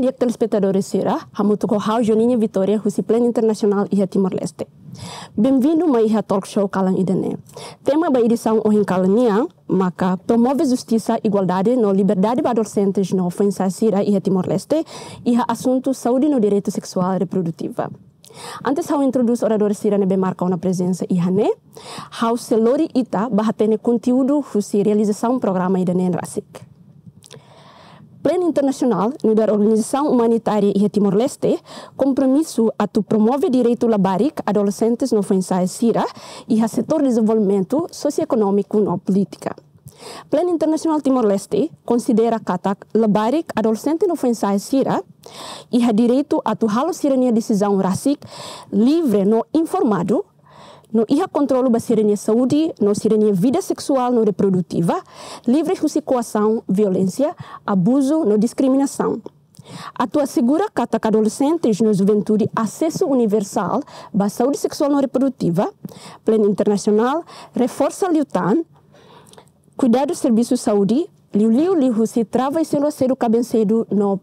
dia telespectadores ira, hamutu ko hau Joninha Vitória, husi plan internacional iha Timor-Leste. Bem-vindo ma iha talk show kalang idene. Tema ba edição ohin kalania, maka promove justiça, igualdade no liberdade ba docentes no ofensa sira iha Timor-Leste, e iha assunto saúde no direito sexual e reprodutiva. Antes hau introduz orador sirane be marcou na presença ihane, hau selori ita bahatene conteúdo husi realização programa em rasik plano internacional da Organização Humanitária e Timor-Leste, compromisso a tu promover direito labaric adolescentes no Fensai Sira e a setor de desenvolvimento socioeconômico no política. Plano Internacional Timor-Leste considera Katak labaric adolescente no Fensai Sira e a direito a tu halo sirania decisão racic livre no informado no iha controlo ba sirenia saúde, no sirenia vida sexual no reprodutiva, livre de violência, abuso no discriminação. A tua segura cata que adolescente e juventude acesso universal ba saúde sexual no reprodutiva, plano internacional, reforça liutan, cuidado serviço saúde, liu liu liu se trava e se a ser o cabencedo no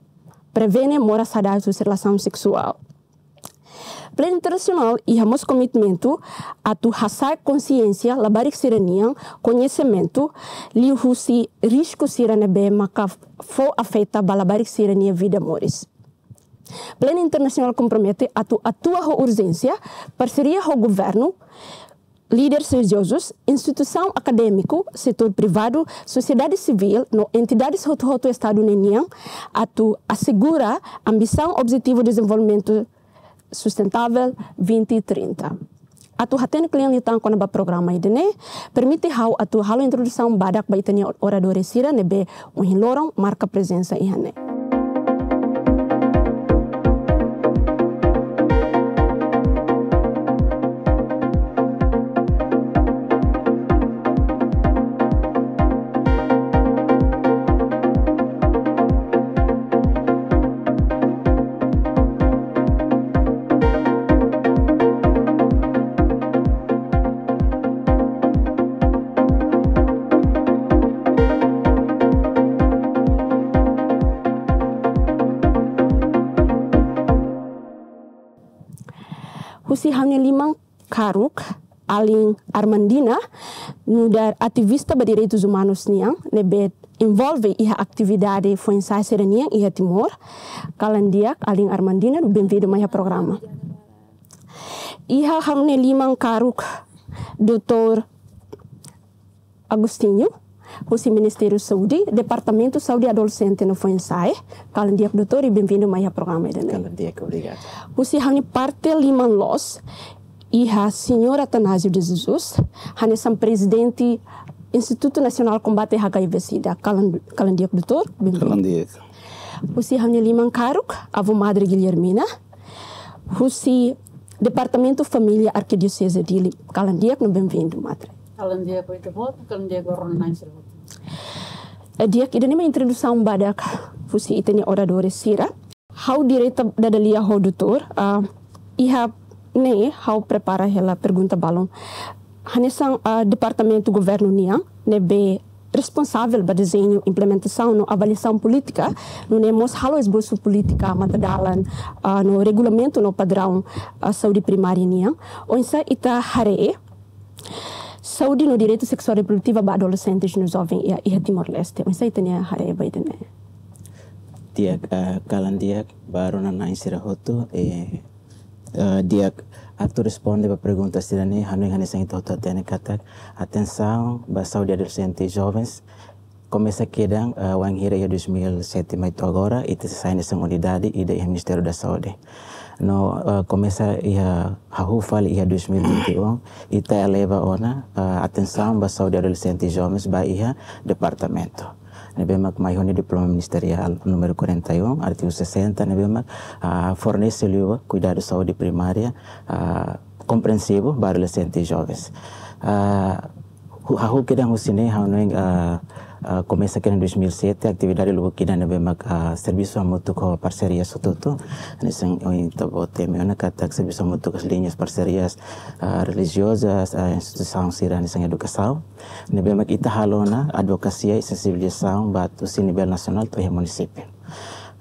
prevene mora sadar sua relação sexual. Plan Internacional e o nosso comitimento a tu hasar consciência, labarik sirenian, conhecimento, li husi risco sirene be maka fo afeta balabarik sirenia vida moris. Plano internacional compromete a tu atua urgência, parceria com o governo, líderes religiosos, instituição acadêmica, setor privado, sociedade civil, no entidades do Estado Nenian, a tu assegura ambição, objetivo de desenvolvimento sustentável 2030. E atu haten klien litan kona ba programa idene permite hau atu halo introdução badak ba itania oradores sira nebe um lorong marka presença ihane. Hanya limang karuk aling Armandina nudar ativista berdiri itu zumanus niang nebet involve iha aktividade foi ensaio niang iha timor kalandiak aling Armandina do bem programa iha hamne limang karuk doutor Agostinho o Ministério Saúde, Departamento de Saúde Adolescente no FUNSAE. Kalan doutor e bem-vindo a programa dele. Kalan obrigado. Husi hani parte liman los e a senhora Atanásio de Jesus, hani são presidente Instituto Nacional Combate HIV Sida. Kalan doutor, bem-vindo. Kalan dia. é hani liman karuk, avó madre Guilhermina. Husi Departamento Família Arquidiocese de Calandiaco, bem-vindo, madre kalandia ko ito bot kalandia ko ron nine sir bot dia kida eh, ni introdução badak fusi itani oradores sira how direita da dalia ho doutor uh, e ne how ah, prepara ela pergunta balon hanesan uh, ah, departamento governo nia ah, ne be responsável para desenho, implementação, no avaliação política, no nemos halo esboço política, matadalan, uh, no regulamento, no padrão uh, saúde primária, ou em ita hare, saúde no direito sexual e reprodutivo para adolescentes no jovem e a Timor-Leste. Mas aí tinha a e tinha... Tiak kalan tiak barona na nain sira hoto e eh, eh, diak responde para perguntas sira ni hanu hanu sang hoto tota tene katak atenção ba saúde adolescentes jovens começa aqui, o Anhira em 2007 agora e se sai nessa unidade e do Ministério da Saúde no uh, começa ia a hufal ia 2021 ita leva ona uh, atenção ba saúde adolescente jovens ba ia departamento nebemak maihoni diploma ministerial número 41 artigo 60 nebemak uh, fornece lhe cuidado de saúde primária uh, compreensivo ba e jovens a uh, hahu kedang husine haunoing uh, Komisi aqui 2007 a atividade lubukina na bema mak ah, serviço amutu ko parcerias ane nisang oi oh, o tema ona kata serviço amutu ko linhas parcerias ah, religiosas ah, institusi instituição sira nisang educação na mak ita halona advocacia ya, batu sini bel nasional to município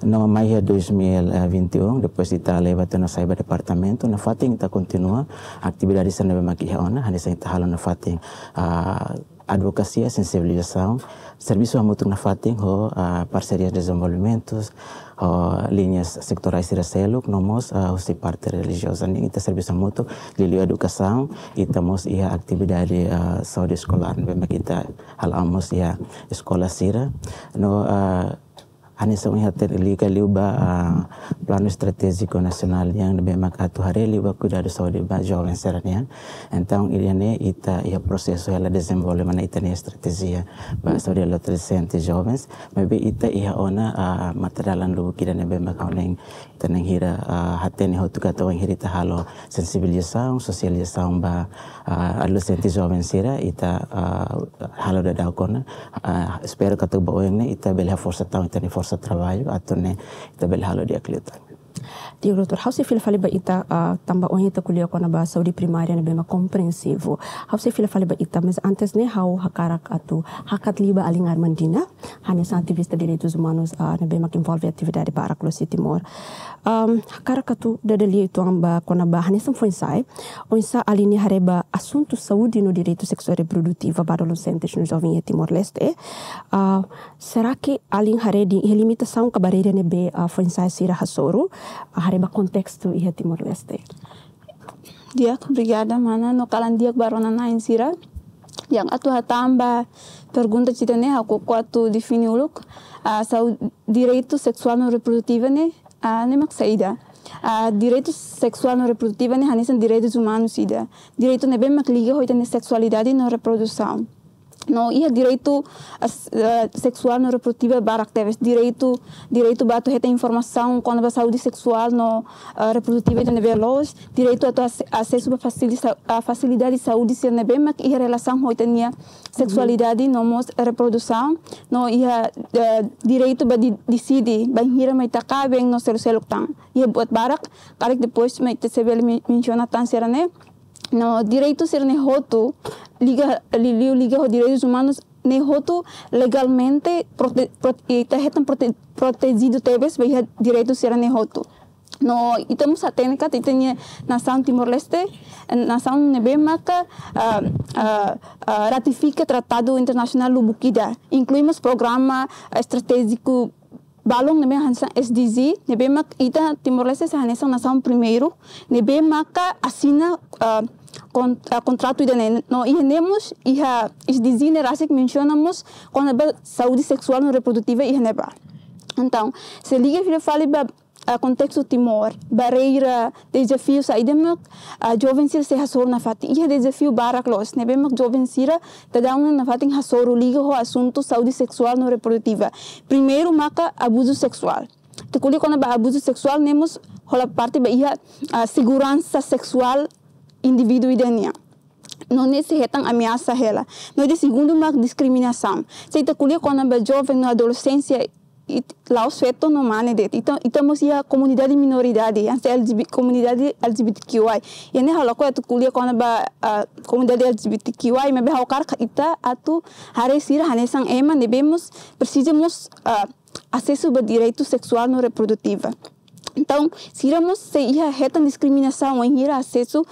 no maio de 2021, depois de estar levado na saiba departamento, na fating está continua atividade sana bema kihaona, hanisang na fating uh, advocacia, sensibilização, serviço a mutunafating, ho, a parcerias de desenvolvimento ho, linhas sectorais de recelo, nomos, a hosti parte religiosa, ning ita serviço a mutu, lilio educação, ita mos a atividade uh, saúde escolar, bem que kita tá, halamos ia escola sira, no, uh, ani sa unha te lika liuba a ah, plano estratégico nacional yang lebih maka tu hari liuba kuda dari Saudi ba jovem serania entang ilia ne ita ia proseso ela desenvolve mana ita ne estratégia ya. ba Saudi lo tresente jovens mebe ita ia ona a ah, materialan lu kira ne be maka oneng tanang hira uh, ah, haten ho kata to hirita halo sensibilisasi sosialisasi ba uh, senti jovem sira ita ah, halo da da kona uh, espero que ita bela forsa tão ita ni forsa trabalho atone ita bela halo dia kelihatan di rutor hausi fil fali ba ita uh, tamba o hita kulia kona ba saudi primaria na bema comprensivo hausi fil fali ba ita mes antes ne hau hakarak atu hakat liba alingar mandina hane sa antivista de direitos zumanus uh, na bema ke involve atividade para klo si timor um, hakarak atu dada lia itu amba kona ba hane sam fonsai eh. onsa alini hareba asunto saudi no direito sexual reproductivo para adolescentes no jovem e timor leste uh, eh. Seraki aling alin hare di limitação ka ne be uh, fonsai sira hasoro konteks kontekstu iha Timur Leste. Dia brigada mana no kalan diak baronana sira. yang atu hatamba pergunta citane haku kuatu defini uluk uh, sau direito seksual no reproduktiva ne uh, ah, ne maksaida uh, direito sexual no reprodutiva ne hanesan direitos humanos ida direito ne bem liga hoita ne sexualidade no reprodução no ia direito uh, sexual no reprodutivo barak teves direito direito bato reta informação quando a saúde sexual no uh, eh, reprodutiva de nevelos direito a to acesso a facilidade a facilidade eh, de saúde se nebe mak ia relação hoitania sexualidade não mos reprodução no ia uh, direito ba decide ba hira mai takaben no selo selo tang ia buat barak karek depois mai te sebel menciona tan serane no direito ser roto, liga, liga os direitos humanos nem legalmente prote, eh, prote, prote, protegido teves veja direito ser roto. No, e temos a técnica que tem nação Timor-Leste, nação Nebemaca, uh, uh, uh, ratifica tratado internacional Lubukida. Incluímos programa estratégico balong nebe hansan SDG nebe mak ita Timor Leste se hanesa nação primeiro nebe maka assina uh, ah, ah, contrato de nene. no ihenemos iha SDG ne rasik mencionamos quando saúde sexual no reprodutiva iheneba então se liga e fale contexto Timor, barreira, desafios aí demek jovem sir se hasor na fati. Ia é desafio bara klos, né demek jovem ira, te dá um na fati hasor o liga ho assunto saúde sexual no reprodutiva. Primeiro maka abuso sexual. Te kuli quando ba abuso sexual nemos hola parte ba ia segurança sexual indivíduo idenia. não é retang é ameaça ela. Não é de segundo uma discriminação. Se te colher quando a jovem na adolescência lá os fetos não mane Ita então estamos ia comunidade minoridade antes LGBT, comunidade LGBTQI e eh, nem halo ko kulia kona ba uh, ah, comunidade LGBTQI me beha okar ita atu hare sira hanesang ema nebemos precisamos uh, ah, acesso ba direito sexual no reprodutiva Então, se tiramos se a reta discriminação em ir acesso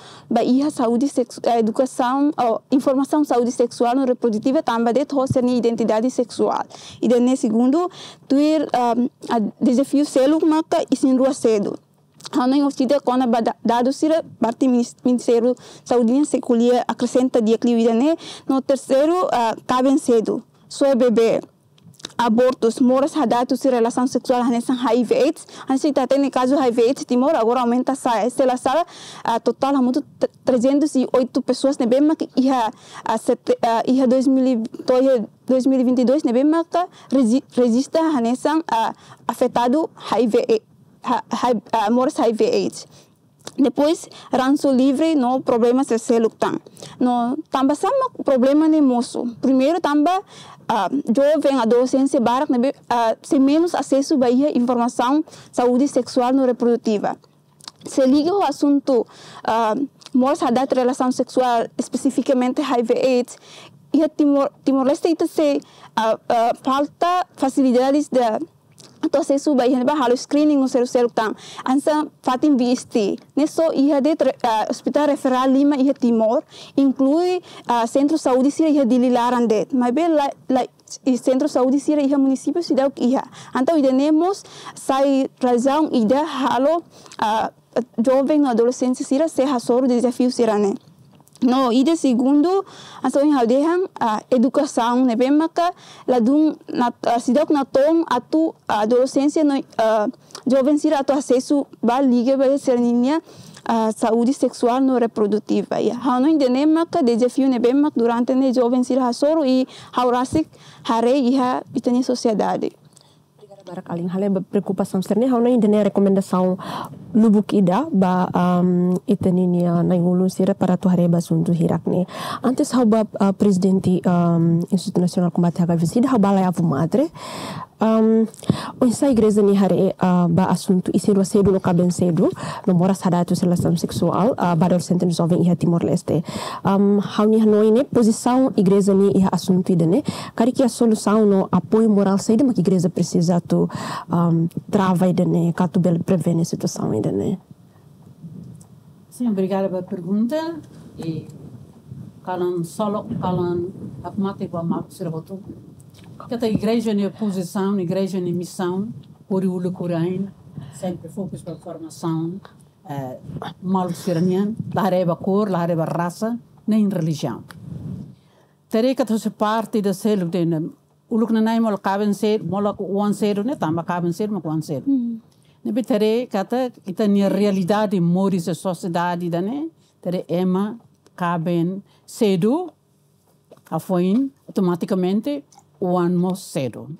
à saúde a eh, educação, à informação saúde sexual e reprodutiva também de ter a identidade sexual. E daí segundo, tuir um, ah, a desafio selo marca e sinrua cedo. não em Ocida, quando dado a parte Ministério Saúde se colhia acrescenta dia clivida né, no terceiro uh, cabem cedo. é bebê abortos, moras dados e relação sexual nessa HIV AIDS. A assim, gente está tendo caso HIV AIDS Timor, agora aumenta a essa sala, a total muito 308 pessoas, né, bem e a 2022, né, bem resiste a nessa afetado HIV, moras HIV AIDS. Depois, ranço livre, não problema se se lutam. No, tamba sama problema ne né, moço. Primeiro, tamba ah, jovem, adolescência, barak, tem ah, menos acesso à informação saúde sexual e reprodutiva. Se liga ao assunto morsa da relação sexual, especificamente HIV-AIDS, e a Timor-Leste Timor falta facilidades de Ata sesu bahal screening skrining o sel selkang, ansa fatim visti, nes o ih de hospital referral lima ih timor, inclui centro saudi Sira a ih a dililaran de, ma bel la la centro saudi Sira a ih a municipio si dauk ih a, anta udanemos, sai razaong ih a alo joveng na se ha sor de dia No, ida segundo, aso in haudehan a educação, né, bem maca, la dun na a sidok na tom a tu a adolescência no a jovem sira atu acesso ba liga ba ser ninha a saúde sexual no reprodutiva. Ya, ha no indene maca fio ne bem maca durante ne jovem a soro e haurasik hare e ha itani sociedade. Agora, Kalim, preocupação externa, hal não ainda nem a recomendação lubuk ida ba um, itenin ya naingulun sira para tuhare hari basuntu hirak ne antes haba uh, presidenti um, institut nasional Combate haga visida haba la avu madre um, onsa igreja ni hari uh, ba asuntu isiru sedu no kaben sedu no mora sadatu selasam seksual uh, ba senten jovem iha Timor Leste um, hau ni hanoi ne posição igreza ni iha assunto idene kari que a no apoi moral cedo mas igreja presiza tu um, trava idene catu bel prevene situação ainda, né? Sim, obrigada pela pergunta. E falando solo, falando a comate com a Marcos Roto. a igreja na posição, igreja na missão, por o Lucurain, sempre foco para a formação, mal Marcos Iranian, cor, lareva raça, nem religião. Terei que fazer parte da célula, o Lucranai mol cabem ser, mol o anseiro, né? Tamba cabem ser, mas o anseiro. Nabi tare kata kita ni realidade moris a sociedade né tare ema caben cedo afoin automaticamente o ano cedo.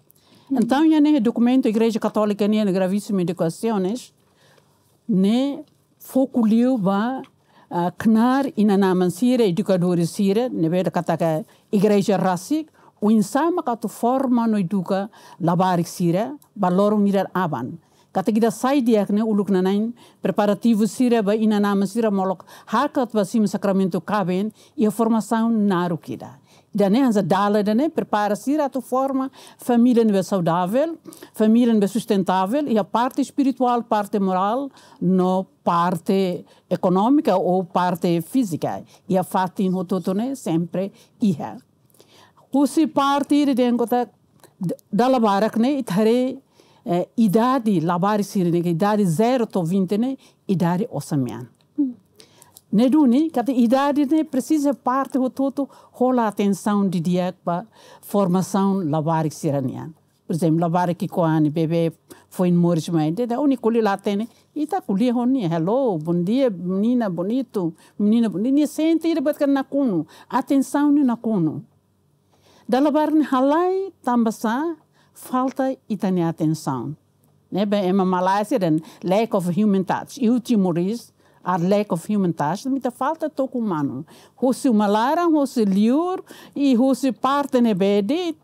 Então, já né documento Igreja Católica né gravíssimas educações né foco liu ba knar inanaman sira educadores sire sira ne kata kataka Igreja Rasik o insama katu forma no educa labarik sire balorong irar aban. Kata kita sai dia kena uluk nanain preparativo sira ba ina nama sira molok hakat basim sacramento caben e a formação naru kida. Dane hansa dala dane prepara sira tu forma família nbe saudável, família nbe sustentável e a parte espiritual, parte moral, no parte econômica ou parte física. E a fatin hototone sempre iha. Kusi parte iri dengota dalabarak ne itare. Eh, idade labari sirine idade zero to vinte né idade osamian hmm. neduni cada idade né precisa parte ho todo rola atenção de dia para formação labari siranian por exemplo labari que koani bebê foi em morrimento da uni kuli latene e tá kuli honi hello bom dia menina bonito menina bonita sente ir batkan na kuno atenção na kuno da labar halai tambasa falta e tenha atenção. Né? Bem, em é Malásia, lack of human touch. E o Timorese, a lack of human touch, muita falta de toque humano. Você malara, você liur e você parte na bede,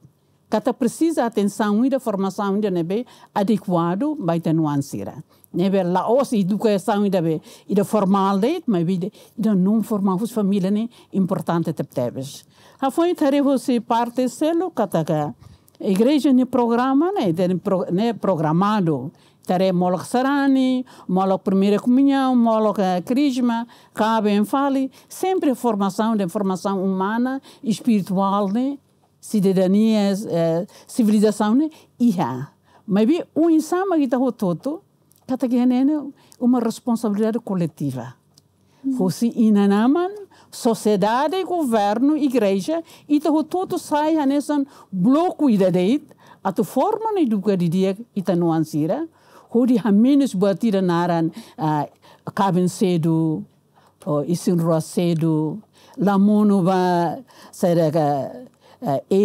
kata precisa atenção e da formação de nebe adequado vai ter nuansira. Nebe né? os educação ainda be e da formal de, né? mas vida e da não formal os família né importante A Afoi tare você parte selo kata a igreja não programa, Não né? é né? programado. Tare molok sarani, molo primeira comunhão, molo eh, crisma, cabe em fale. Sempre formação de formação humana, espiritual, né? Cidadania, eh, civilização, né? Iha. Mas o insama que está rototo, que está uma responsabilidade coletiva. Uhum. Fosse inanaman, sociedade, governo, igreja, e então tudo sai nessa bloco identidade, a tu forma na educação e a nuancira, onde de menos batida naran uh, cabem cedo, uh, isinrua cedo, será que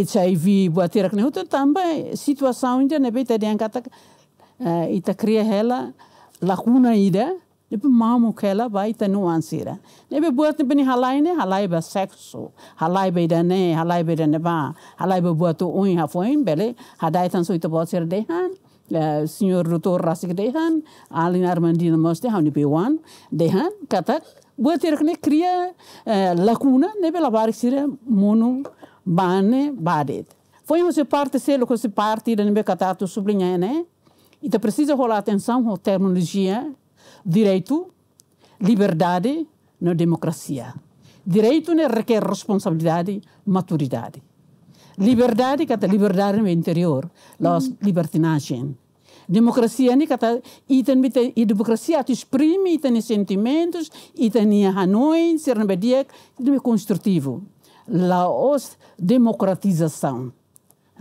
HIV, batida que também, situação ainda, né, bem, teria que uh, ita cria ela lacuna ida, Lebe mamu kela bai tanu ansira. Lebe buat bini halai ne halai ba sexo, halai ba idane, halai ba o ba, halai ba buat tu uin hafoin bele, hadai tan suito bosir dehan. Uh, eh, senhor doutor Rasik Dehan, Alin Armandina Mos Dehan, Nipewan, Dehan, Katak, buat terkene cria uh, eh, lacuna, nebe lavar que mono bane badet. Foi uma parte selo que o que é catato sublinhar, né? Então precisa rolar atenção com terminologia direito, liberdade na democracia. Direito né, requer responsabilidade, maturidade. Liberdade, que é liberdade no interior, a uhum. libertinagem. Democracia, né, e democracia te exprime, e tem sentimentos, e tem razões, ser na bedia, construtivo. a democratização.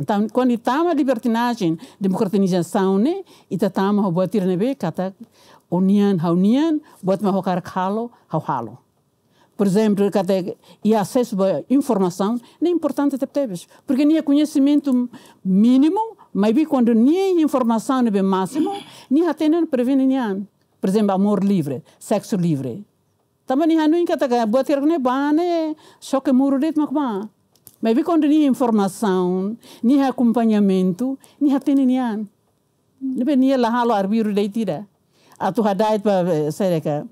Então, quando estamos a libertinagem, democratização, né, e estamos a bater na beca, unian haunian buat mahokar halo hau halo por exemplo até e acesso à informação nem é importante teve porque nem é conhecimento mínimo mas quando nem informação é máximo nem até não previne nem por exemplo amor livre sexo livre também não é que boa ter ne bane só que muro de macma mas quando nem informação nem acompanhamento nem até nem nem nem lá halo arbiro de a tu hadait ba sereka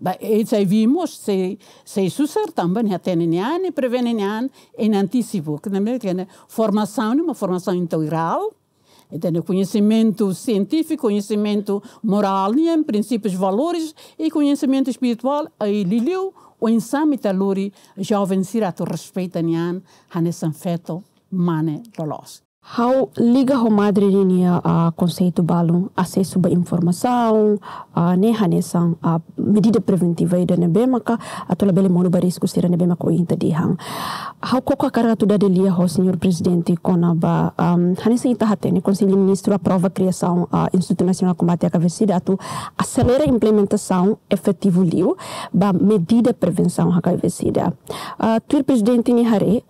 ba HIV vimos, se se susar também já tem nian e prevene nian em anticipo que também tem formação uma formação integral e tem conhecimento científico conhecimento moral em princípios valores e conhecimento espiritual aí liliu o insami taluri jovem sira tu respeita nian hanesan feto mane rolos How liga ho madre linia a conceito balum acesso ba informação a ne hanesan a medida preventiva e da ida ne bemaka atola bele monu baris kusira ne bemaka o inta dihang how koko karga tu dade lia ho senhor presidente kona ba um, hanesan ita hatene conselho ministro aprova a criação a instituto nacional combate a cavecida atu acelera a implementação efetivo liu ba medida prevenção ha cavecida uh, ah, tu presidente ni hare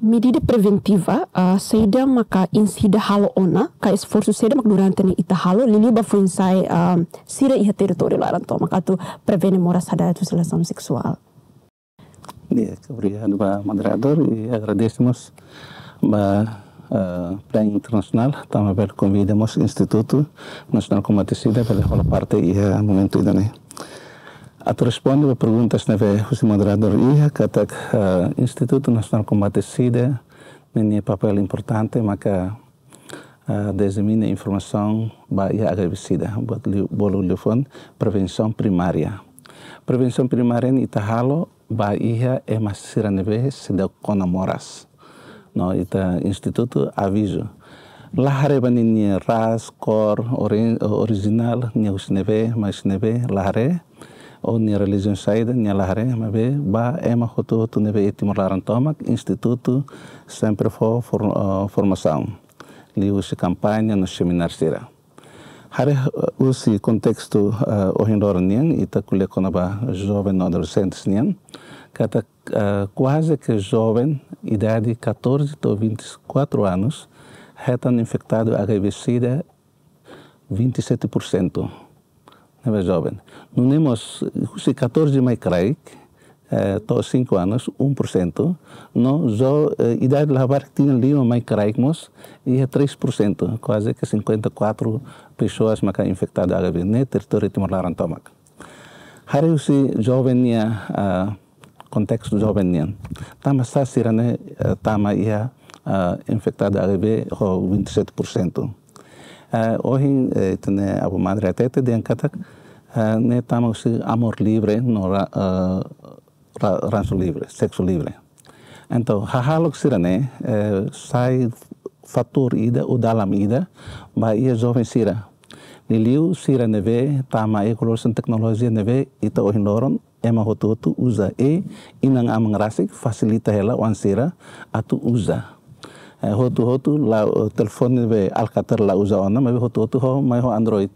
medida preventiva uh, ah, seida maka insida halo ona ka esforsu seda mak durante ni ita halo lili ba fuinsai um, sira iha teritori laran to maka tu prevene mora sadaya tu seleção sexual Iya, obrigado, ba moderator, e agradecemos ba uh, eh, Plan Internacional também convidamos o Instituto sida Combaticida pela parte iha a idane. ini. tu responde ba preguntas neve husi moderator Iha, katak uh, eh, Instituto Nacional sida. Ini papel importante, maka uh, informasi minha informação, bahia buat bolu telefone prevenção primaria, Prevenção primaria em Itahalo, bahia iya, é eh, masira neve se deu No ita instituto aviso. Lahare ni ras, orin, original, ni neve, mas neve, lahare. o nia religion saida nia ma mabe ba ema hoto tu nebe iti morlaran tomak instituto sempre for uh, formação liu se campanha no seminar sira hare uh, usi contexto uh, o hindor nian ita kule konaba jovem adolescentes nian kata quase que jovem idade 14 ou 24 anos retan infectado HIV-Sida 27% era é jovem. Eh, não temos, se 14 mais creio, eh, 5 anos, 1%. Não, só eh, idade lavar tinha ali, mais creímos, e é 3%, quase que 54 pessoas mais infectadas agora, né, território timolar antomac. Harry, se jovem, uh, contexto jovem, tá né, tama está sirane, tama infectada uh, infectada HIV, 27%. Uh, hoje, uh, eh, tem a madre até, tem a Eh, né, si amor libre, no ra, uh, ra, rancho libre, sexo libre. Ento, hahalok sira né, eh, sai fatur ida, o dalam ida, mas ia jovem sira. Niliu sira neve, tama e sen tecnologia neve, ita ohindoron, ema hototu uza e inang amang rasik facilita hela wan sira atu uza. hotu hotu la telefon telefone neve alcatel la uza, ona, mas hotu hotu ho mai ho android.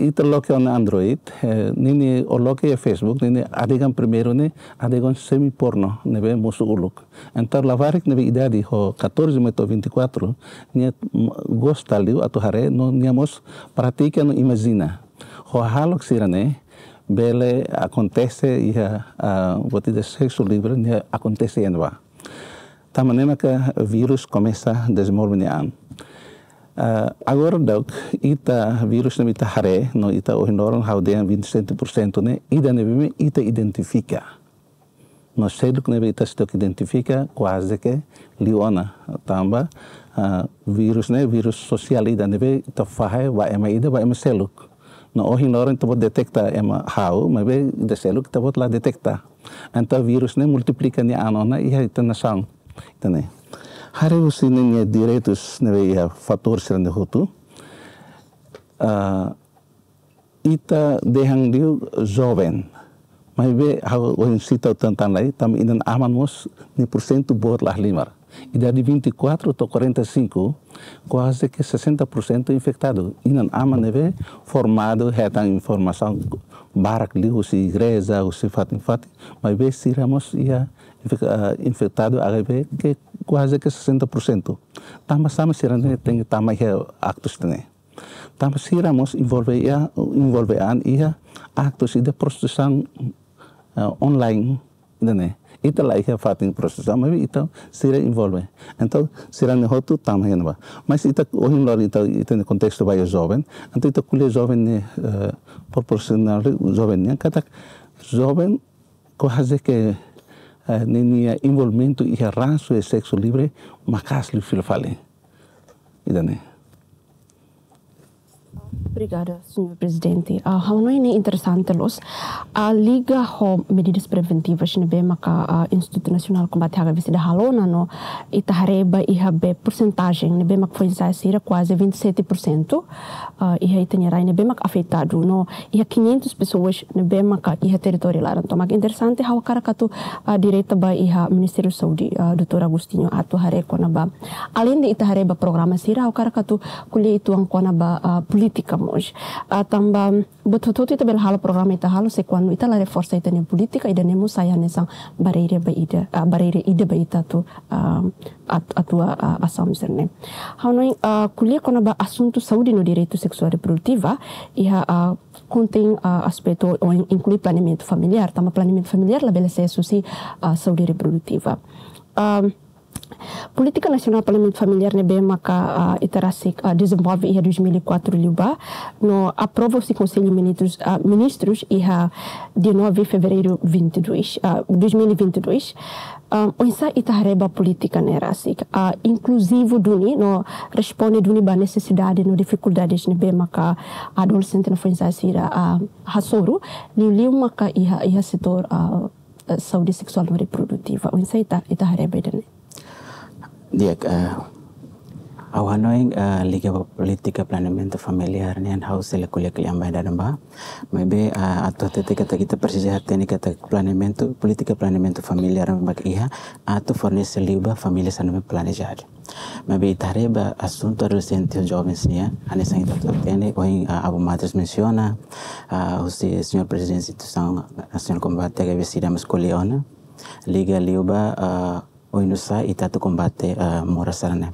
είτε ολόκληρο Android, είναι ολόκληρο Facebook, είναι αντίγαν πριμέρωνε, αντίγαν σέμι πόρνο, νεβέ μουσουλουκ. Εν τα λαβάρικ νεβέ ιδαδι ό 14 με το 24, νια γοσταλίου, ατου χαρέ, νο νιαμός μος πρατήκια νο ημαζίνα. Χω χάλο ξύρανε, μπέλε ακοντέσε, για βοτίδε σεξου λίβρε, νια ακοντέσε γενβά. Τα μανέμακα βίρους κομέσα δεσμόρμινε Eh, agora, Doc, ita vírus não ita haré, não ita o inoram haudean 27%, né? Ida nebime ita identifica. Nós sei que nebe ita se identifica quase que liona tamba eh, vírus, né? Vírus social ida nebe ita fahe wa ema ida wa ema seluk. No o ita tabo detecta ema hau, mas be ida seluk pode lá detecta. Então, vírus né multiplica ni anona iha na sang, Ita né? Harus ini nih direktus nih ya faktor serendah hutu. Ita dehang diu joven. Mai be hau wain sita tentang lai tam inan aman mus ni persentu bor lah limar. Ida di 24 to 45, quase que 60% infectado. Inan aman neve formado retan informação barak liu si igreza ou si fatin fatin. Mai siramos ia Eh, infectado HIV que quase que 60%. Tamo estamos tirando tem tamo que actos tem. Tamo tiramos envolver envolver an ia actos ida prostituição uh, online, né? Itu lah ia fatin prostituição, mas itu sira envolve. Então sira ne hotu tamo que não. Mas itu hoje não então itu no contexto vai jovem. Então itu kuliah jovem ne uh, proporcional jovem ne kata jovem quase que mi envolvimento y arranço de sexo libre macás caso lhe Obrigada, senhor presidente. Uh, ah, Haunoi é interessante, Luz. A Liga Hom Medidas Preventivas Nebe Maka uh, Instituto Nacional Combate à HIV da Halona no Itahareba e Habe porcentagem bema Maka foi ensaiada quase 27%. Uh, e aí tem bema Maka afetado no e 500 pessoas Nebe Maka e território lá. Então, Maka interessante how karakatu uh, ah, direita ba e Ministério da Saúde, uh, Dr. Agostinho Atu Harekonaba. Além de Itahareba programa sira how karakatu kuliah itu ang ba uh, moș. Atamba ah, tutu ita bel hal program ita hal se kuanu ita lare forsa ita ne politika ida nemu saya ne sang barire ba ida uh, ah, barire ida ba ita tu uh, at, atua uh, asam serne. Hanoi uh, kuliah kona ba asunto Saudi no direito sexual reproduktiva iha uh, contém uh, o in, inclui planeamento familiar, tama planeamento familiar labelece susi uh, Saudi reprodutiva. Uh, Política nacional para o Familiar na BMK uh, iterasse uh, desenvolve em 2004 Liba, no aprova-se Conselho Ministros, uh, Ministros em uh, de 9 de fevereiro uh, 2022. Um, onsa ita hareba política nerasik, uh, inclusive duni no responde duni ba necessidade no dificuldades ne BMK adolescente no fonsa sira uh, hasoru, liu liu maka iha iha setor uh, saúde sexual e reprodutiva. O ita ita hareba Diag, uh, eh, awanoing uh, eh, liga politika tu familiar nian haus la kulia kuliah ambai daramba mebe uh, eh, atau tete kata kita persija hateni kata tu politika tu familiar mbak iha atau fornece liba familia saname planejar ba asunto assunto adolescentes jovens nia ya. anesa tu tene oin uh, abu matres menciona uh, senior presiden situ sang instituição nacional combate à kuliah ona. liga liuba uh, oinusa ita tu kombate uh, eh, sarana.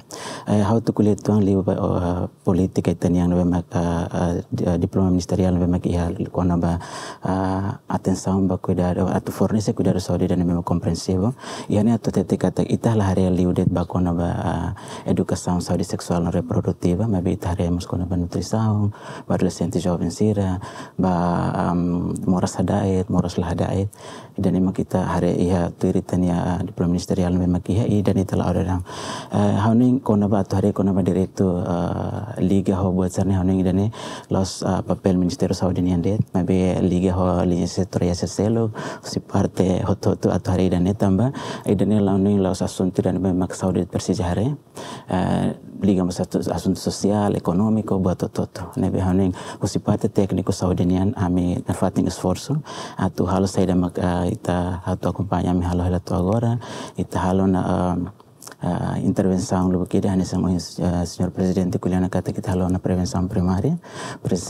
uh, eh, how tu kulit tuang liu uh, oh, eh, politika itaniang nabe mak uh, uh, diploma ministerial nabe mak iha kona ba uh, atenção ba cuidado atu fornece kuidado saudi dan nabe compreensivo iha ne atu tete kata ita hari liu det ba kona ba uh, educação saudi seksual non reprodutiva mabe ita hari mus kona ba nutrisau ba adolescente sira ba um, moras hadaet moras lah dan nabe kita hari iha tu iritania diploma ministerial nabe maki hai dan itu lah orang. Eh, hauning kono ba tu hari kono ba diri tu eh, liga ho buat sana hauning dan ni los eh, papel minister Saudi ni ande. Mabe liga ho liga sektor ya selo si parte hoto tu atau hari dan ni tambah. Idan ni lah los asunti dan memak Saudi persijahre liga mas asunto social, econômico, bato toto. Ne be hanen usi parte técnico saudinian ami eh, na fatin esforço. A tu halo saida mag ita a tu kami halus halo tu agora. Ita halus. na a ah, intervenção que dá nesse momento ah, senhor presidente kuliana kata kita halo na prevenção primária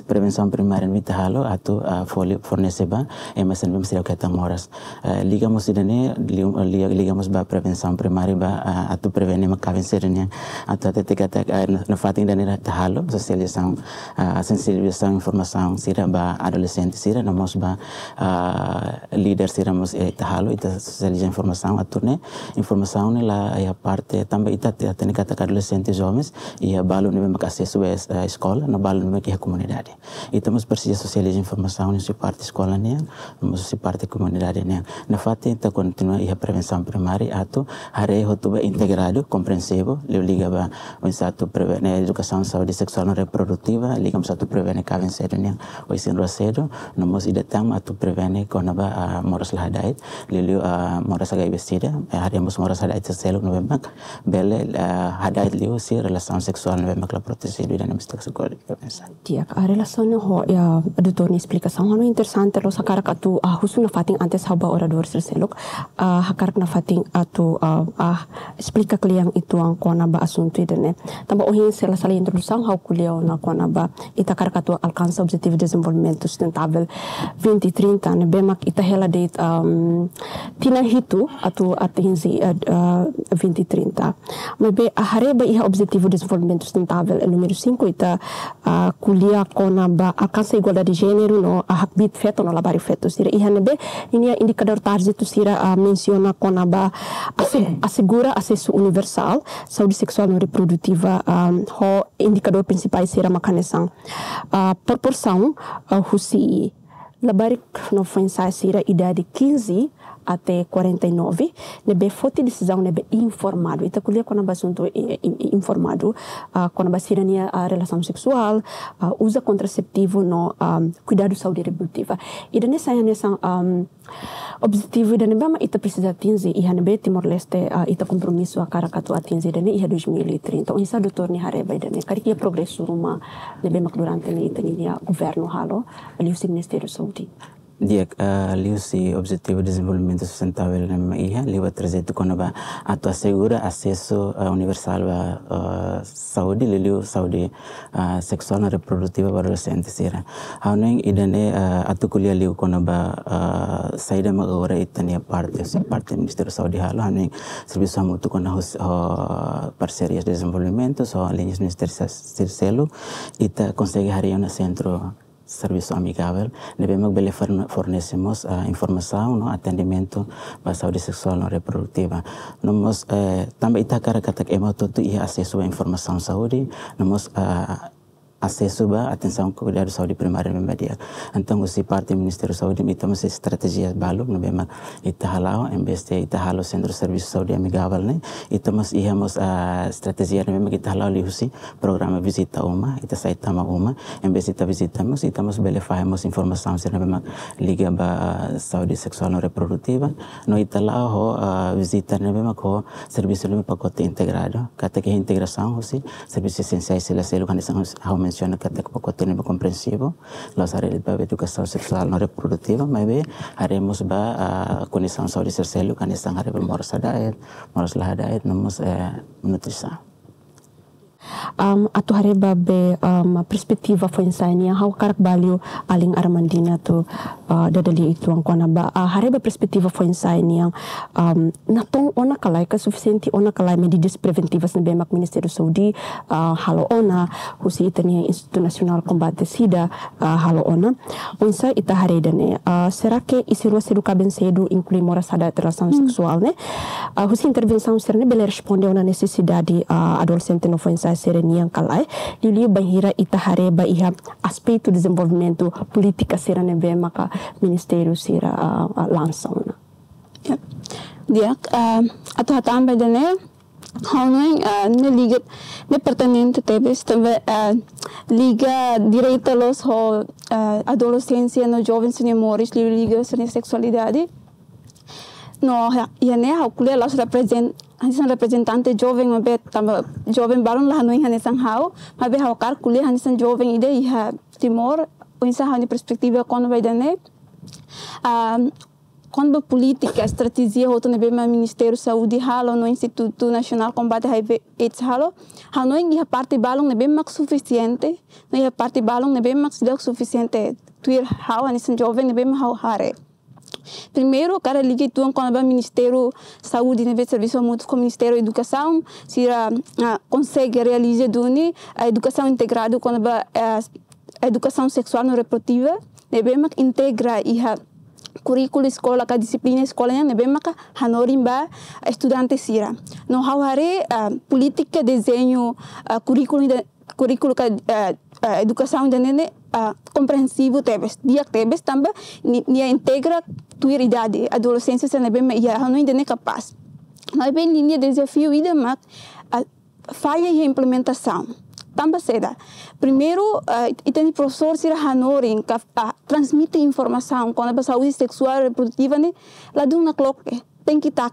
prevenção primária ni halo atu folio ah, forneceba MSN bim sira kata moras liga musidane liga mus ba prevenção primária ba atu prevene ma atau atu tiga kata na fatin dan halo sosialização sensibilização informação sira ba adolescente sira na mos ba líder sira mus eh, tahalo ita sosialização informação atu ne informação ini lah ya parte também tambah ita te atene kata kadule sente jovens e balu ne mesmo acesso à escola na balu ne que comunidade e temos precisa socializar informação ne se parte escola ne mas se parte comunidade ne na fato ita continua a prevenção primária ato hare hotuba integrado compreensível le liga ba um sato prevene educação saúde sexual e reprodutiva liga um sato prevene kaven sede ne o a rosedo no mas ida tam ato prevene konaba a moras lahadait lelio a moras agai besida eh, a mos moras lahadait selo no bemak Bele eh, hadaid liu si relation seksual med makla protesi du den mistak sekol kemesa. Dia ka ah, relation ho ya du to ni explication ho interessante lo sakara ka tu ah na fating antes haba ora dor selok ah hakar na fating atu ah explica ah, ah, kliang itu ang kona ba asunto idene. Tamba ohin sela sala introdução hau kuliao na kona ba ita kar ka tu alcança objetivo de desenvolvimento sustentável 2030 ne bemak ita hela date um, tina hitu atu atihinzi uh, 23 30. Mas a hareba e o objetivo de desenvolvimento sustentável é número 50, a colher com a alcança igualdade de gênero, no a hakbit feto, no labari feto, sira e hanebe, inia indicador tarzito sira a menciona com a assegura acesso universal, saúde sexual e reprodutiva, um, o indicador principal sira macanesan. A proporção, uh, husi, labari no foi ensaio, sira idade 15, até 49 nebe fotilizar nebe informado ita kulia quando assunto informado uh, quando basirania a relação sexual uh, usa contraceptivo no um, cuidado saúde reprodutiva e dan essa nessa um, objetivo dan bama ita precisa atingir e nebe Timor Leste ita compromisso a cara katu atingir dan ia 2030 onsa doutor ni hareba dan karikia progresso ruma nebe mak durante ni ita ni governo halo ali o Ministério Saúde ديك uh, liusi objetivo de desenvolvimento sustentável na minha ilha liwa trajeto assegura acesso universal ba Saudi, saúde liliu saúde uh, sexual na reprodutiva para docente sira idane uh, ato kulia liu konoba uh, saída magora itania parte parte ministério saúde halo hauneng serviço amutu kona hus uh, parcerias de desenvolvimento so linhas ministério selo ita consegue hariana centro serviço amigável, devemos fornecemos eh, informação, no atendimento para eh, a saúde sexual e reprodutiva. Nós também está que é muito acesso à informação saúde, nós Asyik suba atau ao cuidado Saudi saúde primária no Membadia. Então, parti minister Saudi itu masih iya ah, strategi yang essa estratégia balu no halau, halau em vez de Itahalo Centro Saudi Serviço de Saúde masih né? mas nós íamos a estratégia halau Bemar Lihusi, programa Visita Uma, Ita tama Uma, em visita mas Ita beli faham, mas informasi se no memang Liga ba ah, Saudi seksual não Reprodutiva, no halau ho ah, Visita memang ho com Serviço memang pakai Integrado, Kata Catequia Integração, sila Essenciais, Seleção e Organização Homens que tenemos comprensivo, los áreas educación sexual no reproductiva, maybe haremos a conexión sobre ser celu, la nutrición. um, hari babe um, perspektiva fo insania hau karak baliu aling armandina tu uh, dadali ang kona ba uh, babe perspektiva fo insania um, natong ona kalai ka sufisienti ona kalai medidas preventivas na bemak ministério saudi halo ona husi itania institut nasional combate sida halo ona unsa ita haredane uh, serake isirua seru kaben sedu inkuli mora sada relação hmm. seksual ne uh, husi intervenção serne bele responde ona necessidade uh, adolescente no fo insania sereni yang kalai ba hira ita hare ba iha aspeitu to politika ne be maka ministeru sira langsung na yeah. diak uh, ato hatam bedene Honoing uh, ne liga ne pertenente tebes tebe liga direita los ho adolescencia no jovens ne mores liga sua sexualidade no ya, ne ha kule los represent hanisan representante jovem mabe tamba jovem barun la hanoi hanisan hau mabe haukar kulia hanisan jovem ide iha timor uinsa hani perspektiva kon vai dane quando ah, política, estratégia, outro nebe ma Ministério Saúde halo no Instituto Nacional Combate HIV AIDS halo, hano ia parte balão nebe ma suficiente, no ia parte balão nebe ma suficiente, tu tuir hao anisan jovem nebe ma hau hare. Primeiro, cara, liga tu com o Ministério da Saúde, né, serviço muito com o Ministério da Educação, se ah, ah, consegue realizar dune, a educação integrada com a, eh, a educação sexual não reprodutiva, né, integra e a ah, currículo escola ka disciplina escola yang né, nebe maka hanorin estudante sira no haware uh, política desenho uh, currículo currículo ka uh, a educação da neném uh, compreensivo tebes dia tebes também nia integra tua idade adolescência se nebe me já não ainda nem capaz mas bem linha desafio ida mas a falha e implementação também será primeiro uh, tem professor ser hanorin que uh, transmite informação quando a saúde sexual reprodutiva né lá de uma cloque tem que cá.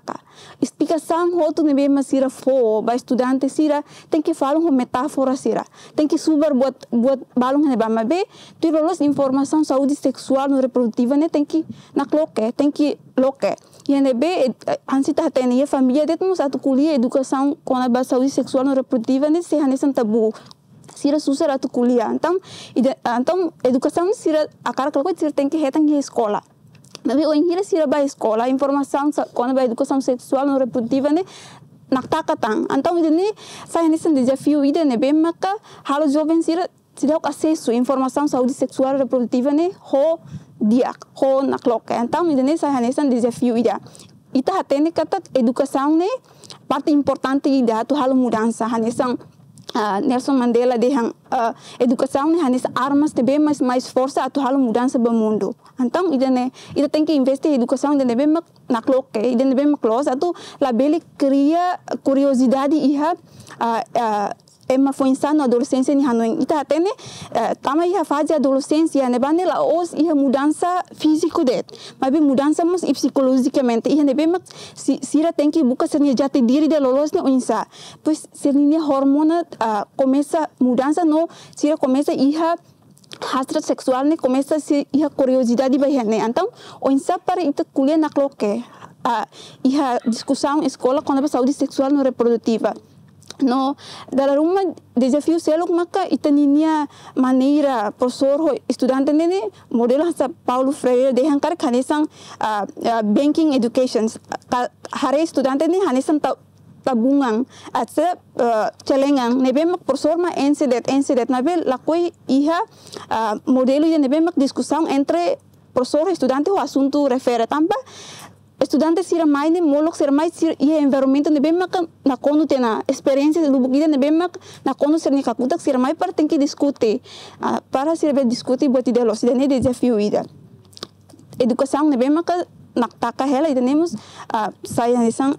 Explicação um outro nível mas sira fo, ba estudante sira tem que falar uma metáfora sira. Tem que subir buat buat balon ne bama be, ter lolos informações, saúde sexual no reprodutiva né, tem que na cloque, tem que loque. E ne be ansi ta a família det mo satu kuliah educação com a saúde sexual no reprodutiva né, se tabu sira susah atau kuliah. entah e entah edukasi sira akar kalau sira tem que retan sekolah nabi u Enhilesira ba escola, informação quando ba seksual sexual não reprodutiva, nak takatan. tang. Então, ini saya ini sen view ide ne bem maka halo jovens ira tidak informasi informação saúde seksual ne ho diak ho nakloka. Então, ini saya ini sen view ide. Ita hatene kata educação ne parte importante ide tu halo hanya sang Ah, Nelson Mandela de han uh, hanis armas tapi bemas mais força atau hal mudah mundo então ida ne, ida tem investi investir em ne ida bem na cloque ida bem na close ato labeli kriya curiosidade e uh, ah, ah, É uma foi insano adolescência ni hanoin. Ita atene eh, tama ia fase adolescência né, bane lá os a mudança físico de, Mas bem mudança mas e psicologicamente ia ne bem mas se, sira tem que buscar senia já te diri de lolos ne insa. Pois senia hormona ah, começa mudança no sira começa a, hasrat sexual né, começa se a curiosidade vai né, Então, o insa para ita kulia na cloque. Uh, ah, a discussão escola quando a saúde sexual não reprodutiva. no dalam rumah desafio seluk maka itaninia manera profesor ho studente nene model sa Paulo Freire deh hankar kanisang uh, ah, uh, ah, banking education hari studente nene hanesang tau tabungang at sa uh, celengang nebe mak professor ma ensidet ensidet nabe lakoy iha uh, modelo ya nebe mak diskusang entre professor estudante ho asunto refere tampa Estudantes sira mais de molok sira mais sir e environmento de bem mak na kono na experiência do bugida de bem mak na kono sir ni kakuta sira mais para tem que discutir para sir be discutir boti de los de desafio ida educação ah, ah, ah, de bem mak naktaka hela ida nemus saya nisang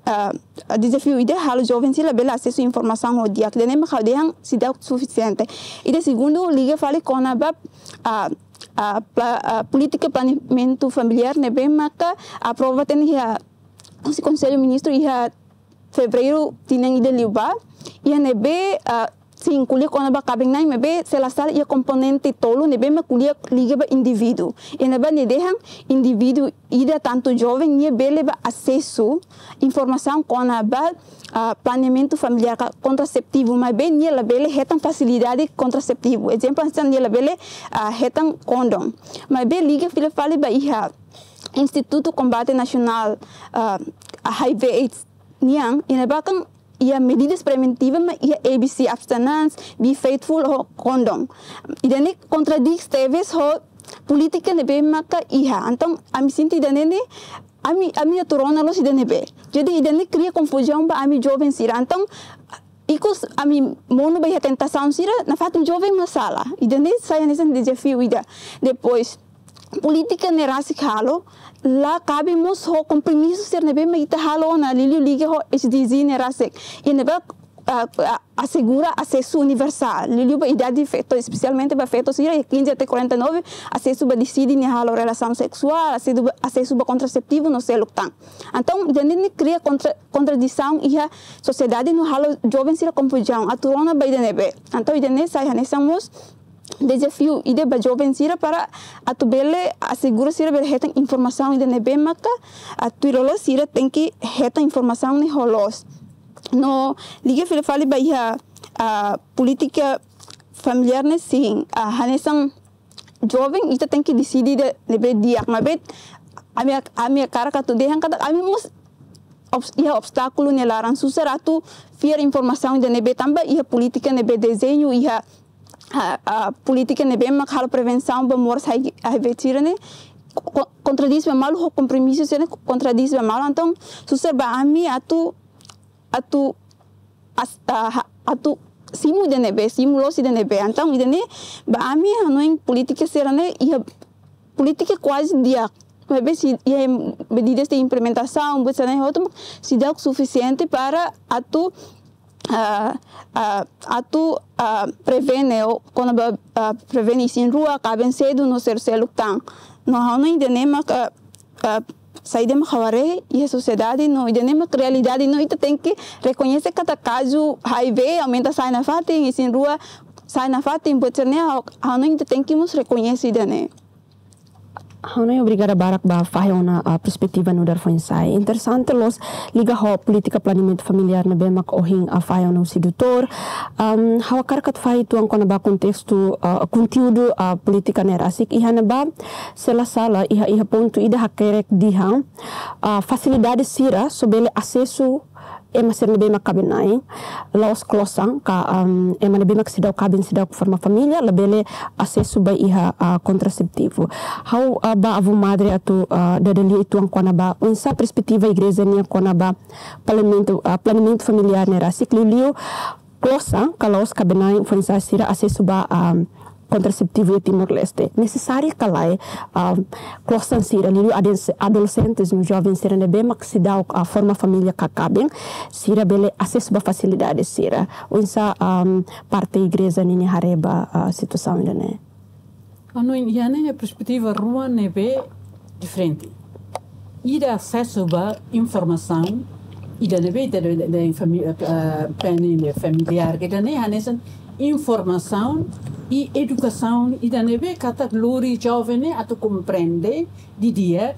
desafio ida halo jovens sila bela acesso informação ho diak de nem hau dehang sida suficiente ida segundo liga fale konabab a, a política e planejamento familiar bem maka aprova ten ia o conselho ministro ia fevereiro tinang ida liuba ia be a, sim kulia kona ba kabeng nai mebe selasal ia komponente tolu nebe ma kulia liga ba indivíduo e ba ne dehang indivíduo ida tanto jovem ia e bele ba acesso informação kona ba Ah, planeamento familiar contraceptivo, mas bem nela bele retam facilidade contraceptivo. Exemplo, estão nela bele ah, retam condom. Mas bem liga filha fale Iha Instituto Combate Nacional ah, HIV AIDS, niang inabakan ia medidas preventivas mas ia ABC abstinence, be faithful ou condom. Idane contradiz teves ou política nebe maka iha. Então, a me senti dane né, a ami ami turona los idene be jadi idene cria confusão ba ami jovem sira então ikos ami mono ba tentação sira na fato jovem na sala idene sai nesse desafio ida depois política era se halo lá cabe mos ho compromisso ser nebe me ita halo na lili liga ho hdz se, e neve ah, ah, assegura acesso universal. Ljuba ideia de feto, especialmente para fetos de 15 até 49, acesso para decidir em relação sexual, acesso para contraceptivo, não sei o que Então, dentro cria contra, contradição e a sociedade no halo jovens a confusão, a turona vai de Então, dentro sai a nessamos desafio ide ba jovens sira para atubele asegura sira bele heta informação ide nebe maka atirolo sira tem que heta informação ni holos no lige fil fali ba iha uh, øh, politika familiar ne sing uh, hanesang er joving ita tenki disidi de lebe diak mabet ami ami karaka tu dehan kata ami mus obs, ia obstáculo øh, øh, ne laran susar atu fier informação de nebe tamba ia politika nebe desenho ia a, a política nebe mak hal prevenção ba mor sai ai vetirane contradiz ba malu ho compromisso sene contradiz ba malu er então susar ba ami atu atu as, uh, atu simu dene be simu losi dene be então idene ba ami hanoin politika serane ia politika quase dia bebê se e medidas de implementação você não outro se dá o suficiente para a tu uh, uh, a tu uh, prevene ou quando uh, prevene isso em rua cabem cedo no ser celular não há não entendemos que uh, uh, sair de Macabaré e a sociedade não entendemos a realidade não então tem que reconhecer cada caso HIV aumenta sai na fatin e sem rua sai na fatin em ser então a tem que nos reconhecer né Hanoi obrigada Barack Bafá é uma ah, ah, perspectiva no darfo ensai. Interessante los liga ho política planeamento familiar na bemak ohing a ah, fai no sedutor. Um, hawa karkat fai tuang kona ba contexto a conteúdo a política na rasik iha na ba sela sala iha iha ponto ida hakerek diha a facilidade sira sobre acesso ema ser lebih mak laos klosang ka um, ema lebih mak sidau kabin sidau forma familiya, lebele ase subai iha uh, kontraseptivo hau uh, ba avu madre atu uh, dadali itu ang kona ba unsa perspektiva igreja nia kona ba planeamento uh, planeamento familiar rasik liliu klosang ka laos kabin nai fornisasira ase suba um, contraceptivo de Timor-Leste. Necessária que lá é closan sira ali adolescentes, no jovens sira né bem maxidal a forma família que acabem sira bele acesso a facilidades sira. Onça a parte igreja nini hareba a situação ainda né. Ano indiano a perspectiva rua né bem diferente. Ir acesso a informação, ir a né bem da família familiar que da né hanesan informação e educação e da neve kata luri jovem a tu compreende de dia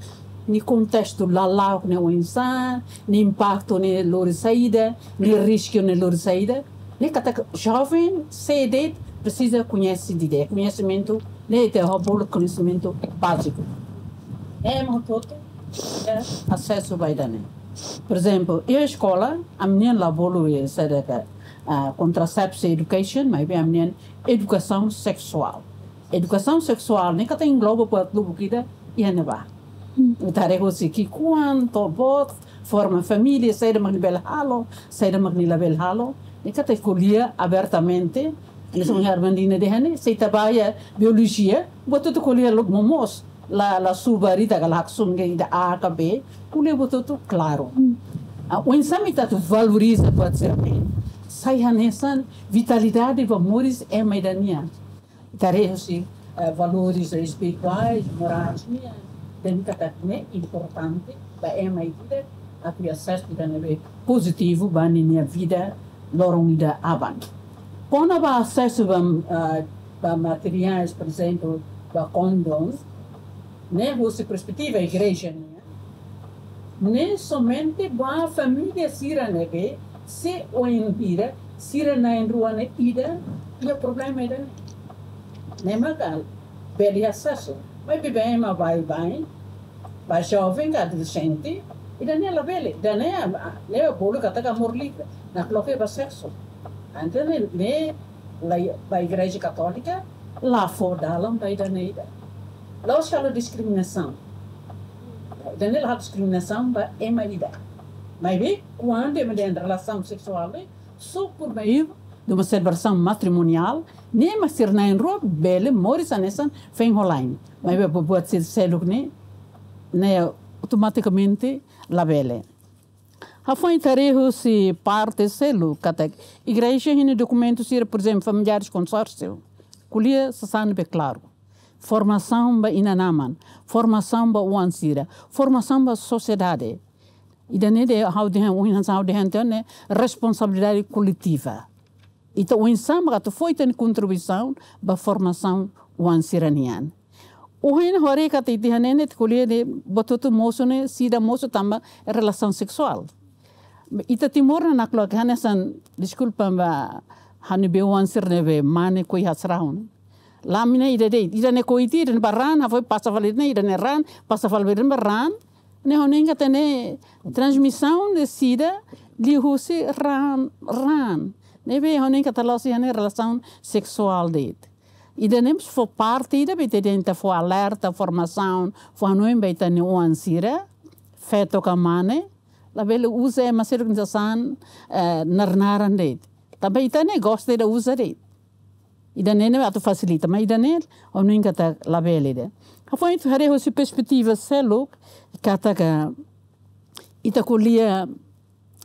no contexto lá lá ne o insan no impacto ne lori saída no risco ne lori saída ne kata jovem cede precisa conhecer de dia conhecimento ne te robô conhecimento básico é muito é acesso vai dar por exemplo eu escola a minha labor é cerca uh, contraception education, maybe a educação sexual. Educação sexual nem que tem engloba para tudo que dá e ainda vai. Tarego si ki kuan to bot forma família, sai da magnibel halo, sai da magnilabel halo, nem que te colhia abertamente, eles são armandina de hane, sei trabalha biologia, botou tudo colhia logo momos la la subari da galaxum que da A a B, colhia botou tudo claro. Hum. Ah, o exame tá tu valoriza pode ser a nessa vitalidade e valores é maidaniana. Tarefa-se eh, valores espirituais, morais, democraticamente importante para é a minha vida, a criação de positivo para a minha vida, lorunida avante. Quando há acesso a eh, materiais, por exemplo, a condoms, né, você perspectiva a igreja, né, somente somente a família se né, se o oin bira, sira nain na ida, ia problema ida. Nem magal, perde acesso. Mas bem, mas vai bem, vai jovem, adolescente, e daí ela vê, daí ela bolo que ataca morlica, na cloque vai acesso. Então, né, da igreja católica, lá for da alam, daí daí ida. Lá os discriminação. Daí ela discriminação, vai é mais maybe, quando eu me relação sexual, né? só por meio de uma celebração matrimonial, nem mas ser na rua, bele, moris anesan, fem holain. Mas eu vou ser celuc, né? né? automaticamente, la bele. Afon tareho se parte selo, catek. Igreja rene documentos ir, por exemplo, familiares consórcio. colhe se sabe bem claro. Formação ba inanaman, formação ba uansira, formação ba sociedade idane de haudihan uhinan haudihan tane responsabilidade coletiva. Então, o ensemble foi tendo contribuição para a formação uansiraniana. Uhin hore ka titi hanene colhe de botou tu moço né se da moço também relação sexual. Ita timor na naklo ka hanesan desculpa ba hani be wansir ne be mane koi hasraun. Lamine ida de ida ne koi tir ne baran ha foi passa valid ne ida ne ran passa valid ne barran Nehonenga tem transmissão de sida de Rússia ram ram. Neve honenga talosi hane relação sexual dele. E se for parte da betedenta for alerta, formação, for não ansira feito com a mãe la bela usa uma organização eh, narnaran dele. Também tem negócio de usar dele. E da nene facilita, mas e da nene honenga tá la bela Hawaiian hareu se perspectiva seluk ita itakulia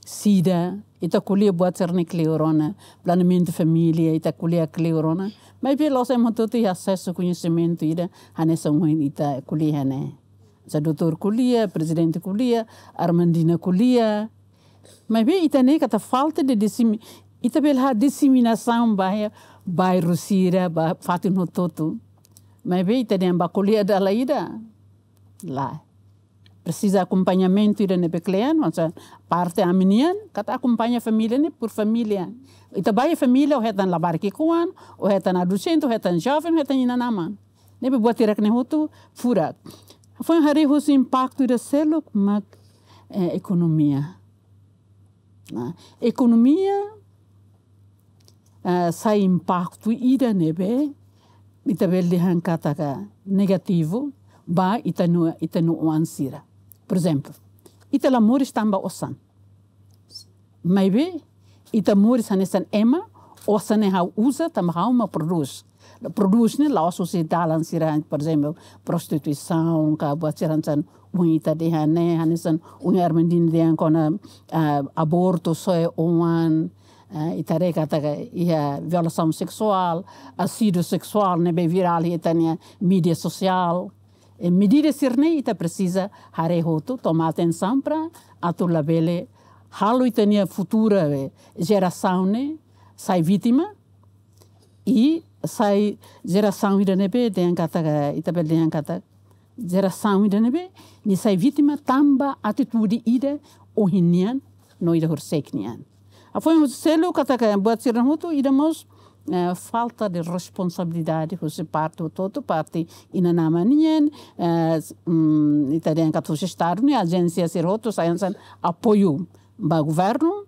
sida itakulia buat serne cleorona planeamento família itakulia cleorona mas pelo nosso motor tem acesso conhecimento ida hanessa mãe ita kulia né sa doutor kulia presidente kulia armandina kulia mas bem ita né kata falta de disseminação ita pela disseminação baia bairro sira ba fatin hototo Mebita de ambacolia da laída. Lá. Precisa acompanhamento da nebe ou seja, parte aminian, kata acompanha a família né, por família. E também a família, ou oh retan labar que coan, ou hetan adolescente, ou oh hetan jovem, ou retan inanaman. Nebe buat tirak ne hutu, furat. Foi um harry husu impacto da selo, mas eh, economia. Na, economia, uh, eh, sai impacto ida nebe, ita bel dihan kata ka negativo ba ita nu ita nu ansira. Por exemplo, ita lamur estamba osan. Maybe ita mur san esan ema osan ha usa tam ha uma produz. Produz ne la sociedade ansira, por exemplo, prostituição, ka batiran san unita de hane hanesan un armendin de an kona ah, aborto so é um ano Eh, itare kataga ia violação sexual, assédio sexual, nebe viral itania mídia social. E medida sirne ita precisa hare hotu tomar atenção para atur labele halo itania futura geração ne sai vítima e sai geração ida nebe den kataga itabel den kataga geração ida nebe ni sai vítima tamba atitude ida ohinian no ida horseknian. Afonso ah, katakan buat boa itu idamos Uh, eh, falta de responsabilidade eh, hum, que parte ou todo parte e na nama ninguém italiano que fosse estar na né, agência ser outro saiam apoio para o governo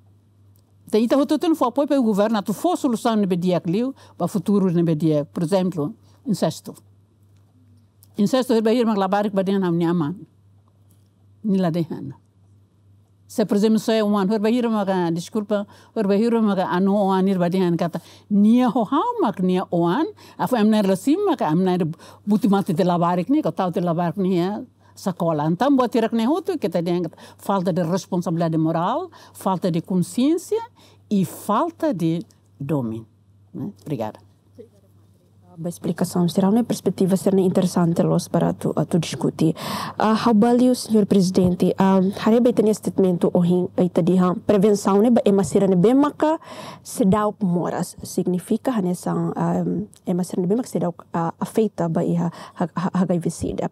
tem ita outro tem apoio para o governo a tu for solução no bedia clio para futuro no bedia por exemplo incesto incesto é bem irmã labar que badia na minha mãe nila hana se presem soe wan hor bahira maga disculpa hor bahira maga desculpa, uma ir badihan kata nia ho hau mak nia oan afu amna lasim maka amna buti mati de labarik ni ko tau de labarik ni ya sacola. Então, vou tirar que outro que tem falta de responsabilidade moral, falta de consciência e falta de domínio. Né? Obrigada. Без explicação, será uma perspectiva serna interessante los para tu, uh, tu discutir. Uh, how value, senhor presidente, um, hari ba itani statemento ohin ita diha prevenção ne ba emasira ne bemaka sedau moras significa hane sang um, emasira ne bemaka sedau uh, afeita ba iha hagai visida.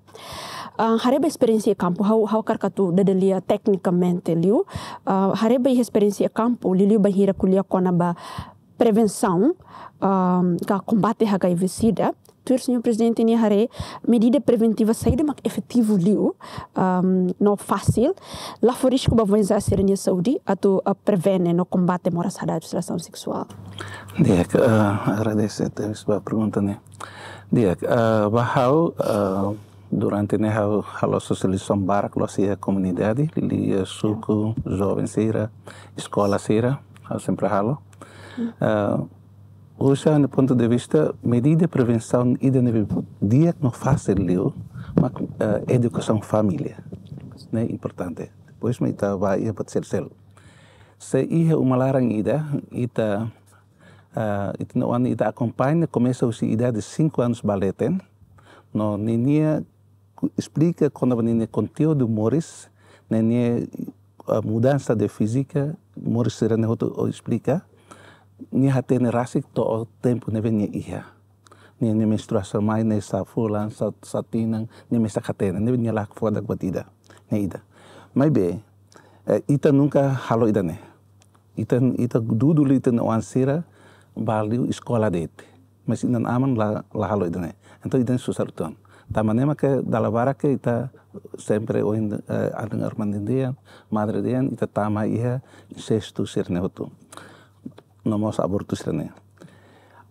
Uh, hari ba experiência campo how how karkatu dadalia tecnicamente liu uh, hari ba experiência campo liu bahira hira kulia kona ba prevenção, um, ah, ka combate HIV sida o senhor presidente ni hare medida preventiva saída mak efetivo liu um, ah, no fácil lá forish ko bavenza serenia saudi atu uh, prevenir, no combate mora da frustração sexual diak uh, ah, agradecer te sua pergunta né diak uh, durante né a halo socialização barak lo a comunidade li suku jovem sira escola cira sempre halo Uh, hoje, no ponto de vista medida de prevenção e de dia que não fácil, mas uh, educação família, né, importante. Depois me tá vai ser terceiro. Se é uma larang ida, ita uh, ita no ano ita acompanha, começa a ida de cinco anos baleten, no ninia explica quando a ninia conteúdo moris ninia a mudança de física, moris será explica. ni ha rasik to o tempo ne venia iha ni ni menstruação mai ne sa fulan sa tinang ni me sa catena ne venia lá fora da ne ida mai be eh, ita nunca halo ida ne ita ita dudul ita oan sira baliu iskola dete mas inan aman la la halo ida ne Ento ida Tama tamanema que dalabara ke ita sempre o uh, eh, adeng armandian madre dian ita tama iha ne sirneotum nós abortos também.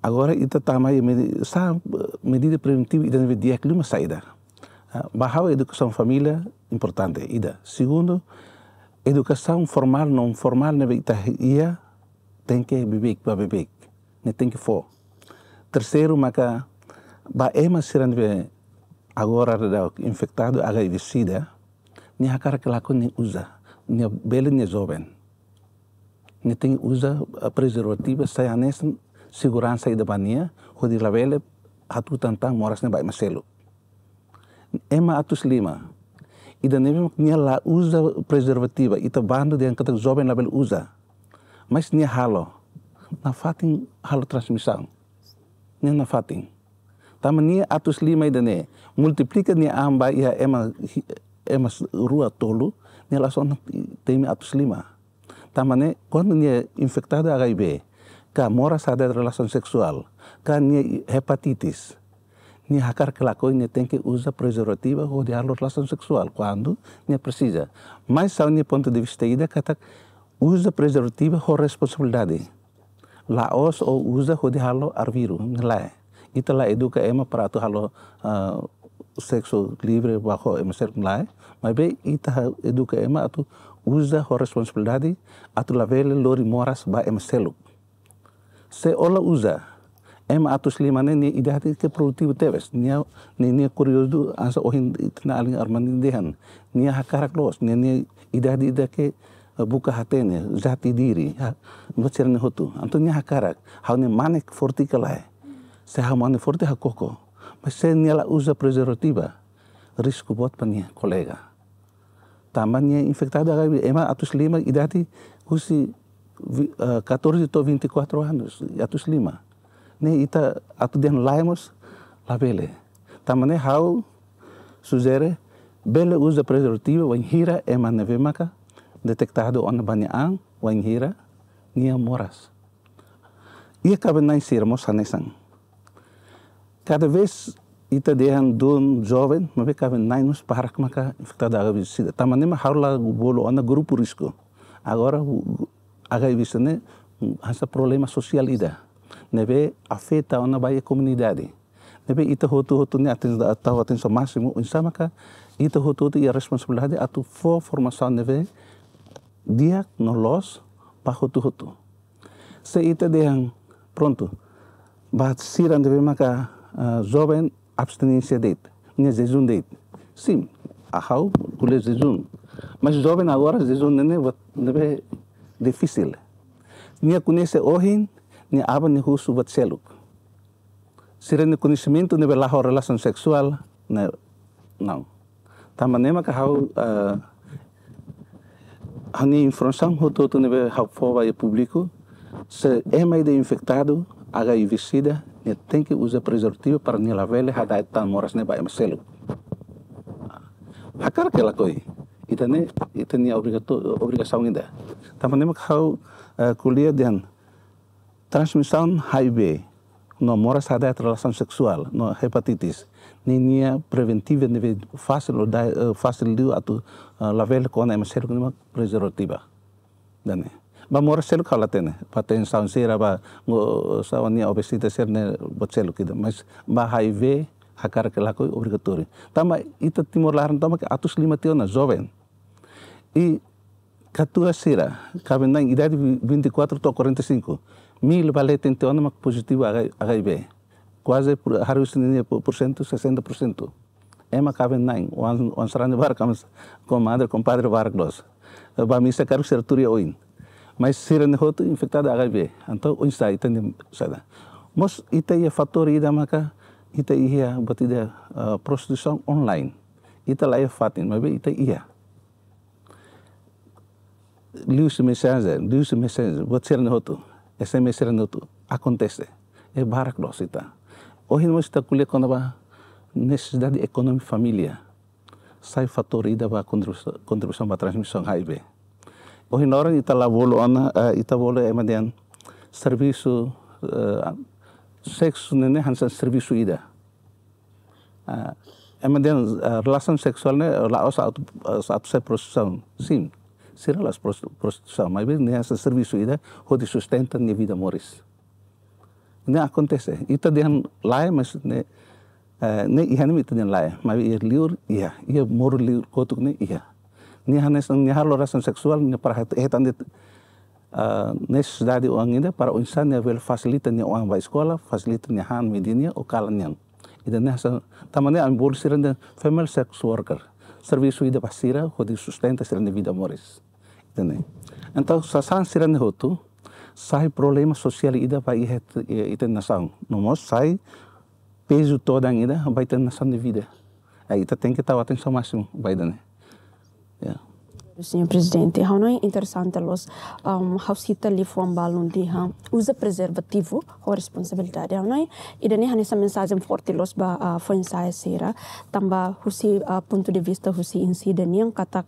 Agora, tá isso está e sa medida preventiva e neve dia que lima saída. Ah, a educação família importante ida. Segundo, educação formal não formal neve ia tem que beber para beber ne tem que for. Terceiro, maca ba ema se neve agora da infectado HIV sida, ni hakar que ni usa, ni belen ni jovem. не tem usa eh, preservativa sai anes segurança e da bania, hodi lavele hatu tantang moras ne bai maselo. Ema atus lima. E da neve nia la usa preservativa, ita bando de ancata jovem label usa. Mas nia halo. Na fatin halo transmissão. Nia na fatin. Tama nia atus lima e da ne. Multiplica nia amba ia ema ema rua tolo, nia la atus lima. tamane quando nia infectado HIV ka mora de relação sexual ka nia hepatitis nia hakar kelakoi nia tem que usar preservativa ou de relação sexual quando nia precisa mas sa nia ponto de vista ida kata usa preservativa ou responsabilidade os ou usa ou de halo arviru lá ita lá educa ema para tu halo uh, eh, sexo livre bajo ema ser lá mas bem ita educa ema tu Uza ho responsabilidade atu lavele lori moras ba em seluk. Se ola uza em atus lima ne ni idati ke teves, nia ni kurios du ansa ohin tina aling armani dehan, nia hakarak los, nia nia idati ke eh, buka hatene, jati diri, ha, mbacir ne hotu, nia hakarak, hau ne manek forti kalai, se hau manek forti koko mas se nia la uza preservativa, risku bot pa kolega tamanha infectada é uma atos lima idati usi 14 ou 24 anos e atos lima ne ita atu den laimos labele tamane hau suzere bele usa preservativo wanhira ema neve maka detectado on banyaan wanhira nia moras ia e cabe na insirmos anesan cada vez ita dehan don joven ma be kaven nai parak maka infectada HIV tamane ma harla bolo ana grupo risco agora HIV ne hasa problema sosial ida nebe afeta ona baia comunidade nebe ita hotu hotu ne da atin atenção máximo insama ka ita hotu hotu ia responsabilidade atu fo formação nebe dia no los pa hotu hotu se ita dehan pronto bat siran debe maka uh, ah, joven abstinência de minha jejum de Sim, ahau, colher jejum. Mas jovem agora, jejum não é difícil. Minha conhece hoje, minha aba nem russo vatseluk. Será no conhecimento, não é lá relação sexual, né? não. Não. Tamanema que hau, ah, a minha informação, o todo, não é hau, fora e público, se é mais de infectado, HIV-Sida, ya tem que usar preservativo para nila vele hada etan moras ne bae maselu. Ah, hakar ke lakoi. Ita ne ita ni obrigato dah. Tapi nih nem kau kuliah dan transmissão HIV. No moras hada e relasan seksual, no hepatitis. Ninia preventiva fasil eh, fácil fácil liu atau eh, lavel kona e maselu nima preservativa. Dan ba mamorselo kalatene paten saun sira ba ngo sawan ni obesita serne botselo kida mas ba hiv hakar ke lako obrigatório tama ita timor laran tama ke atus lima tiona jovem e katua sira cabe na idade 24 to 45 mil valete tiona mak positivo hiv quase por harus ni por cento 60% Emma cabe nain, wan sarane bar, como madre, compadre bar glos. Ba misa caro ser oin. mas siren hotu infectada HIV anto unsa está. mas mos ita ia fator ida maka ita ia buat ida uh, prostitusi online ita laia fatin mabe ita ia lius mensagem lius mensagem buat siren hotu SMS siren hotu acontece é barak dos ita hoje nós estamos colher quando a necessidade econômica família sai fator ida para contribuição para a transmissão HIV orang itu ita lavolo ona eh, ita volo emadian eh, servisu eh, seksu nene hansan servisu ida emadian relasan seksualnya lao saat saat se prostituição sim será las prostituição mas bem hanya servisu ida hoti sustenta ni vida moris ne ya, ita dehan lae mas ne ne ihanim ita dehan lae mas ir liur iya, iya moro liur kotuk ne iya ni hanes ni haloração seksual. ni para hetan eh, nes dadi uang ini para insan ya vel fasilita ni uang bai skola fasilita ni han medinia o yang ida ni hasan tamane am bol siran de female sex worker servisu ida pasira di sustenta siran de vida moris ida ne então sasan siran de hotu sai problema sosial ida pa ihet eh, ida nasang nomos sai peso toda ida vai ter nação de vida aí eh, ita tem que estar atenção máximo vai dar né Ja. Senhor Presidente, há não é interessante los um, hausita li fom um balão de ha um, usa preservativo ho responsabilidade há não é e há hanisa mensagem forte los ba uh, foi ensaio sera tamba husi uh, ponto de vista husi insiden yang um, kata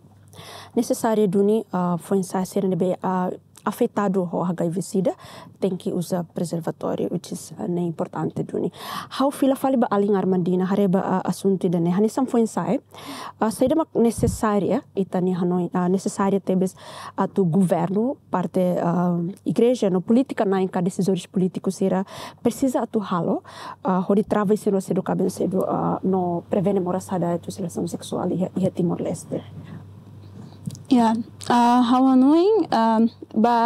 necessário duni uh, foi ensaio sera be uh, afetado o HIV-Sida tem que usar preservatório, o que é ne importante duni. How fila fali ba aling armandina hareba uh, eh, assunto da ne hanisam foi sai. Uh, eh, Saida mak necessária itani hanoi uh, eh, necessária tebes a uh, tu governo parte uh, igreja no política na inca decisores políticos ira precisa a tu halo uh, hori trava isso no se do cabelo se do uh, no prevene morasada tu seleção sexual e, e Timor Leste. Yeah. Uh, ah, Hawanui, um, ah, ba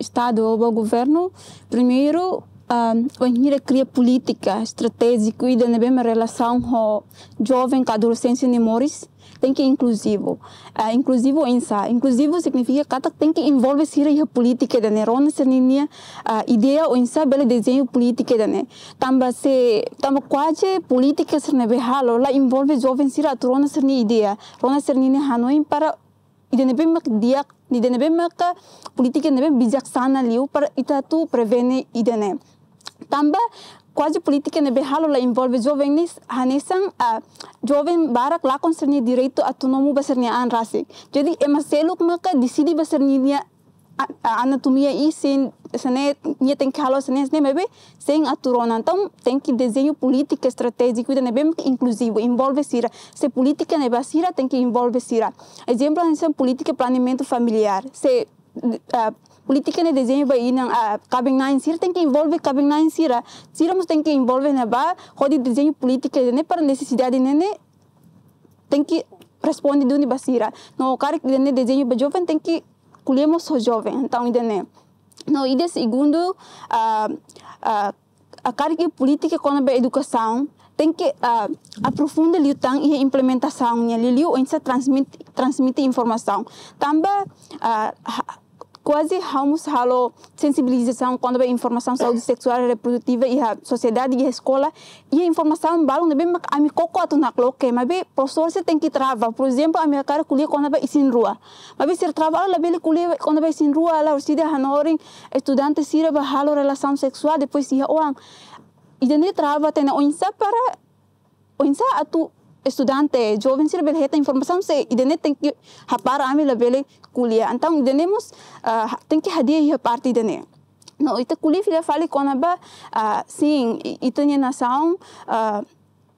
Estado ou ba governo, primeiro, um, ah, o engenheiro cria política estratégica e na mesma relação com jovem com e mores tem que é inclusivo. Uh, inclusivo é insa. Inclusivo significa que tem que envolver se a política da nerona se linha uh, ideia ou insa bela desenho política da né. Tamba se tamba quase política se nebe halo lá envolve jovens se a trona se ideia. Rona se linha hanoi é para identibirmek diyak identibirmek politiken nebe liu par itatu prevene idene. Tamba quasi politike nebe halola involve jovens hanesan a joven barak la konserni direito autonomo baserni an rasik. Jadi emaseluk seluk maka disini baserni anatomia né, e né, né, sem sene nie tem kalo sene sene bebe sem aturona então tem que desenho política estratégico de bem inclusivo envolve sira se política é basira tem que envolve sira exemplo é política planeamento familiar se uh, política ne é desenho vai ir na kabeng na insira tem que envolve kabeng na insira siramos tem que envolve ne ba rodi desenho política né, para necessidade ne tem que responder de onde basira no cara que ne desenho ba jovem tem que acolhemos o jovem então entende Não, e de segundo, a, a, a carga política com a educação tem que uh, aprofundar o tang e a implementação, e ele transmite transmite informação. Também uh, quase Ramos ralou sensibilização quando a informação saúde sexual e reprodutiva e a sociedade e a escola e a informação balão de bem a me na cloque mas bem professor você tem que travar por exemplo a minha cara colhe quando vai em rua mas bem se travar lá bem colhe quando vai em rua lá os tidos hanorin estudantes se ralo relação sexual depois se oan e daí trava tem insa para insa a tu estudante jovem se bel heta informação se idene tem que rapar ami la bele kulia. Então idene mos ah, tem que hadia ia parte idene. não, ita culia filha fale conaba ah, sim itania nação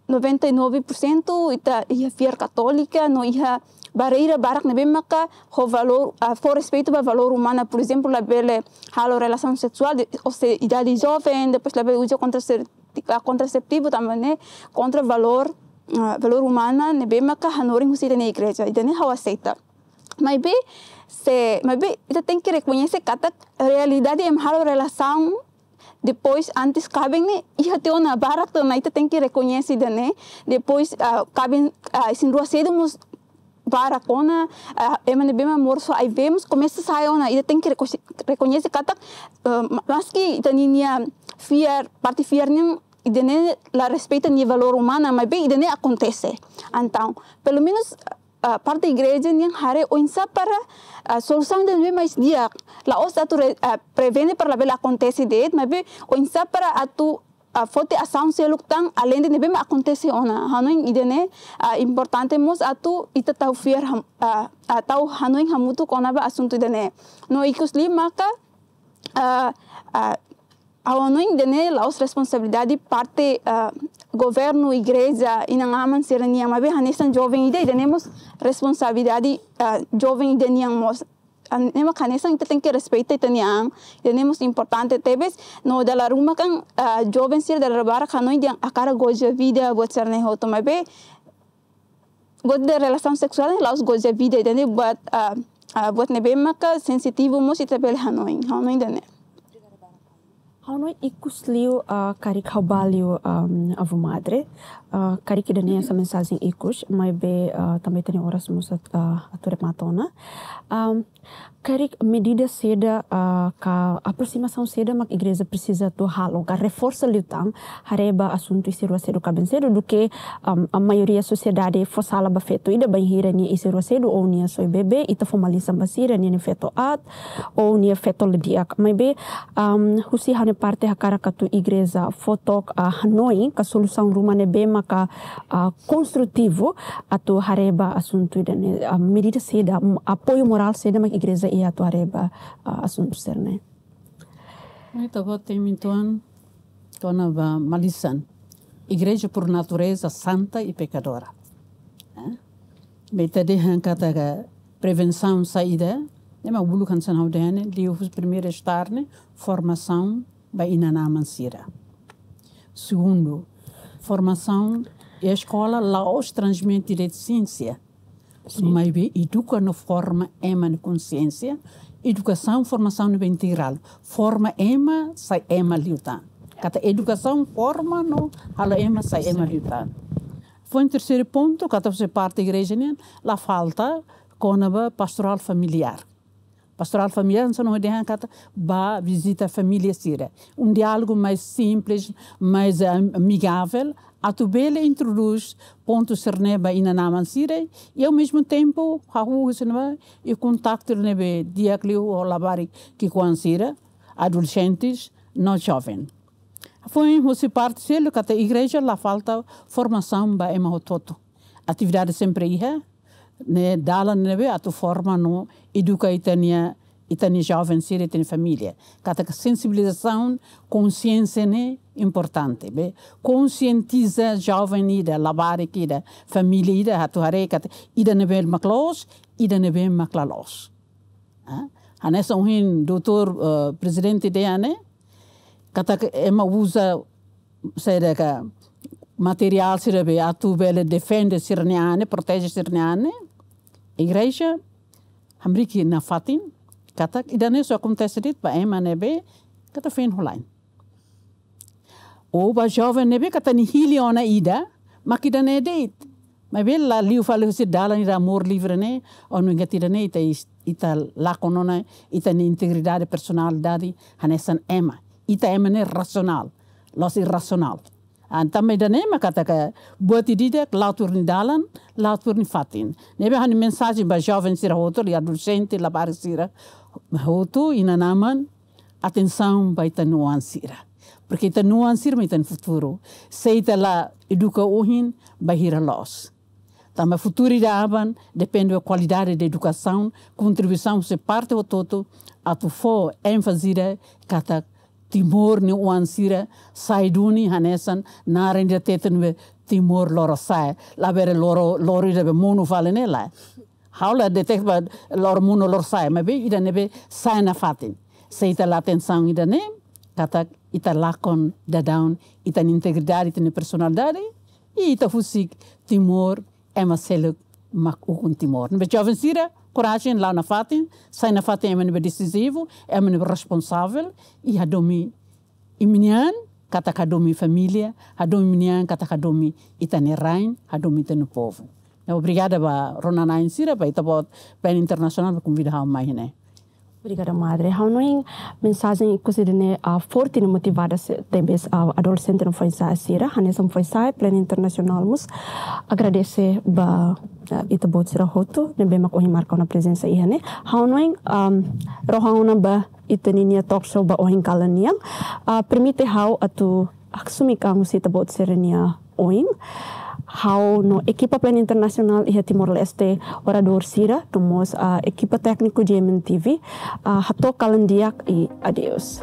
99% ita ia fier católica, não, ia barreira barak nebe maka o valor uh, ah, for respeito para valor humano, por exemplo la bele halo relação sexual ou se idade jovem depois la bele uso contraceptivo, contraceptivo também né? Eh, contra valor valor humana nebe maka hanoren ir en la iglesia y tenés hawa seita bem se mas ita tem que reconhecer a realidade é uma relação depois antes cabem né e até ona barak to na ita tem que reconhecer né depois cabem assim duas sedemos para kona bem bema morso aí vemos começa sai ona ida tem que reconhecer cada mas que ita ninia fiar parte fiar nem e la respeita ni valor humana, mas bem, e dene acontece. Então, pelo menos a ah, parte da yang nem hare o para a ah, solução de mais dia. La os atu ah, prevene para la acontece de, mas bem, o insa para atu a fote ação se luktang além de nebem acontece ona hanoin idene a importante mos atu ita tau fier a tau hanoin hamutu kona ba asunto idene no ikus li maka a au nu indene né, la os responsabilidade parte uh, governo, igreja e não amam ser nem ama bem hanesan jovem ide temos responsabilidade uh, jovem ide nem ah, mos nema hanesan tem que respeitar ite nem temos importante tebes no dalar uma kan uh, jovem ser dalar não é a akara goja vida bot ser ne hoto mabe god de relação sexual né, la os goja vida ide ne but uh, uh, bot ne né, bem maka sensitivo mos ite bel hanoin hanoin não ne Hanoi ikusliu uh, kari kaubaliu um, avu madre, uh, kari kidania mm-hmm. sa mensagem ikus, mai be uh, também oras horas musat uh, ature matona. Um, Quero medida seda uh, ka aproximação seda mak igreja precisa do halo ka reforça tam, hareba assunto isiru sedo ka bencedo do que um, a maioria sociedade fosala ba feto ida ba hira ni isiru ou ni soi bebê ita formalisa ba sira ni feto at ou ni feto lediak um, husi hane parte hakara ka tu igreja fotok uh, hanoi ka solução rumane be maka uh, construtivo atu hareba assunto ida ni uh, medida seda apoio moral seda mak igreja ia atuareba a assunto serne. Muito bom, tem muito ano, tonava Igreja por natureza santa e pecadora. Meta eh? de hankata prevenção saída, é uma bulu canção ao dene, liufus primeiro estarne, formação, ba inana mansira. Segundo, formação e a escola os transmite de ciência mas bem educa na forma ema na consciência, educação, formação no integral, forma ema, sai ema liutan. Cata educação, forma, não, ela ema, sai ema liutan. Foi um terceiro ponto, cata você parte da igreja, né? la falta, conaba pastoral familiar pastoral familiar, só não é deixa casa, tá? vá visita a família síria. Um diálogo mais simples, mais amigável, a tubele introduz pontos serneba e nanaman sire e ao mesmo tempo haru serneba e contacto nebe diaklio ou labari que com sire adolescentes não jovem foi você parte que a igreja lá falta formação ba é A atividade sempre ia né, dala nebe a tu forma no educa itania itania jovens e itania família cada sensibilização consciência né importante be conscientiza jovem ida labare ida família ida hatu hare kat ida nebe maklos ida nebe maklalos ah nessa uhin doutor uh, presidente de ane kata ema usa sera ka material sira be atu bele defende sirneane protege sirneane igreja, Hamriki na fatin, kata, idane so isso acontece ba ema nebe, kata fein hulain. O ba jovem nebe, kata hili ona ida, makida ne deit. Ma bel la liu falu si dalan ira mor livre ne, o nu ngati ne ita ita lakonona, ita ni integridade dadi hanesan ema. Ita ema ne rasional, los irracional. Antamedane makataka buat dia lautur ni dalan, lautur ni fatin. Nebe hani mensagem ba jovens sira hotor, li adolescente la bar sira hoto ina naman atenção ba ita nuance sira. Porque ita nuance sira ita futuro. Se ita la educa ohin ba hira los. Tamba futuro da aban depende da qualidade da educação, contribuição se parte o toto, atu fo ênfase kata Timur ni uan sire saiduni hanesan de teten we Timur loro sai la bere loro lori de munu fale ne la haula detect ba lor monu lor sai ma be ida nebe sai na fatin se ita laten sang ida ne kata ita lakon da down ita integridade ita personalidade e ita fusik Timur ema seluk mak ukun timor be joven sire coragem lá na fátima, sai na fátima é muito decisivo, é muito responsável, e a domi iminian, kata ka domi família, a domi iminian, kata ka domi itanerain, a domi itano povo. Obrigada, Ronanain Sira, para Itabot, tá para Internacional, para convidar a mais né? Obrigada, Madre, Há mensagem que você tem a forte e motivada tebes a adolescente não foi sair a sira, a Nessa não foi sa plena internacional mus agradece a ita e bot sira hotu ne be mak ohi marka na presença aí, né? Há um rohauna ba ita e ninia talk show ba ohin kalaniang. Uh, permite hau atu aksumika musita bot sira nia oing how no equipa plan internacional iha Timor Leste ora dor sira tomos uh, ah, equipa Jemen TV uh, ah, hato kalendiak i adios.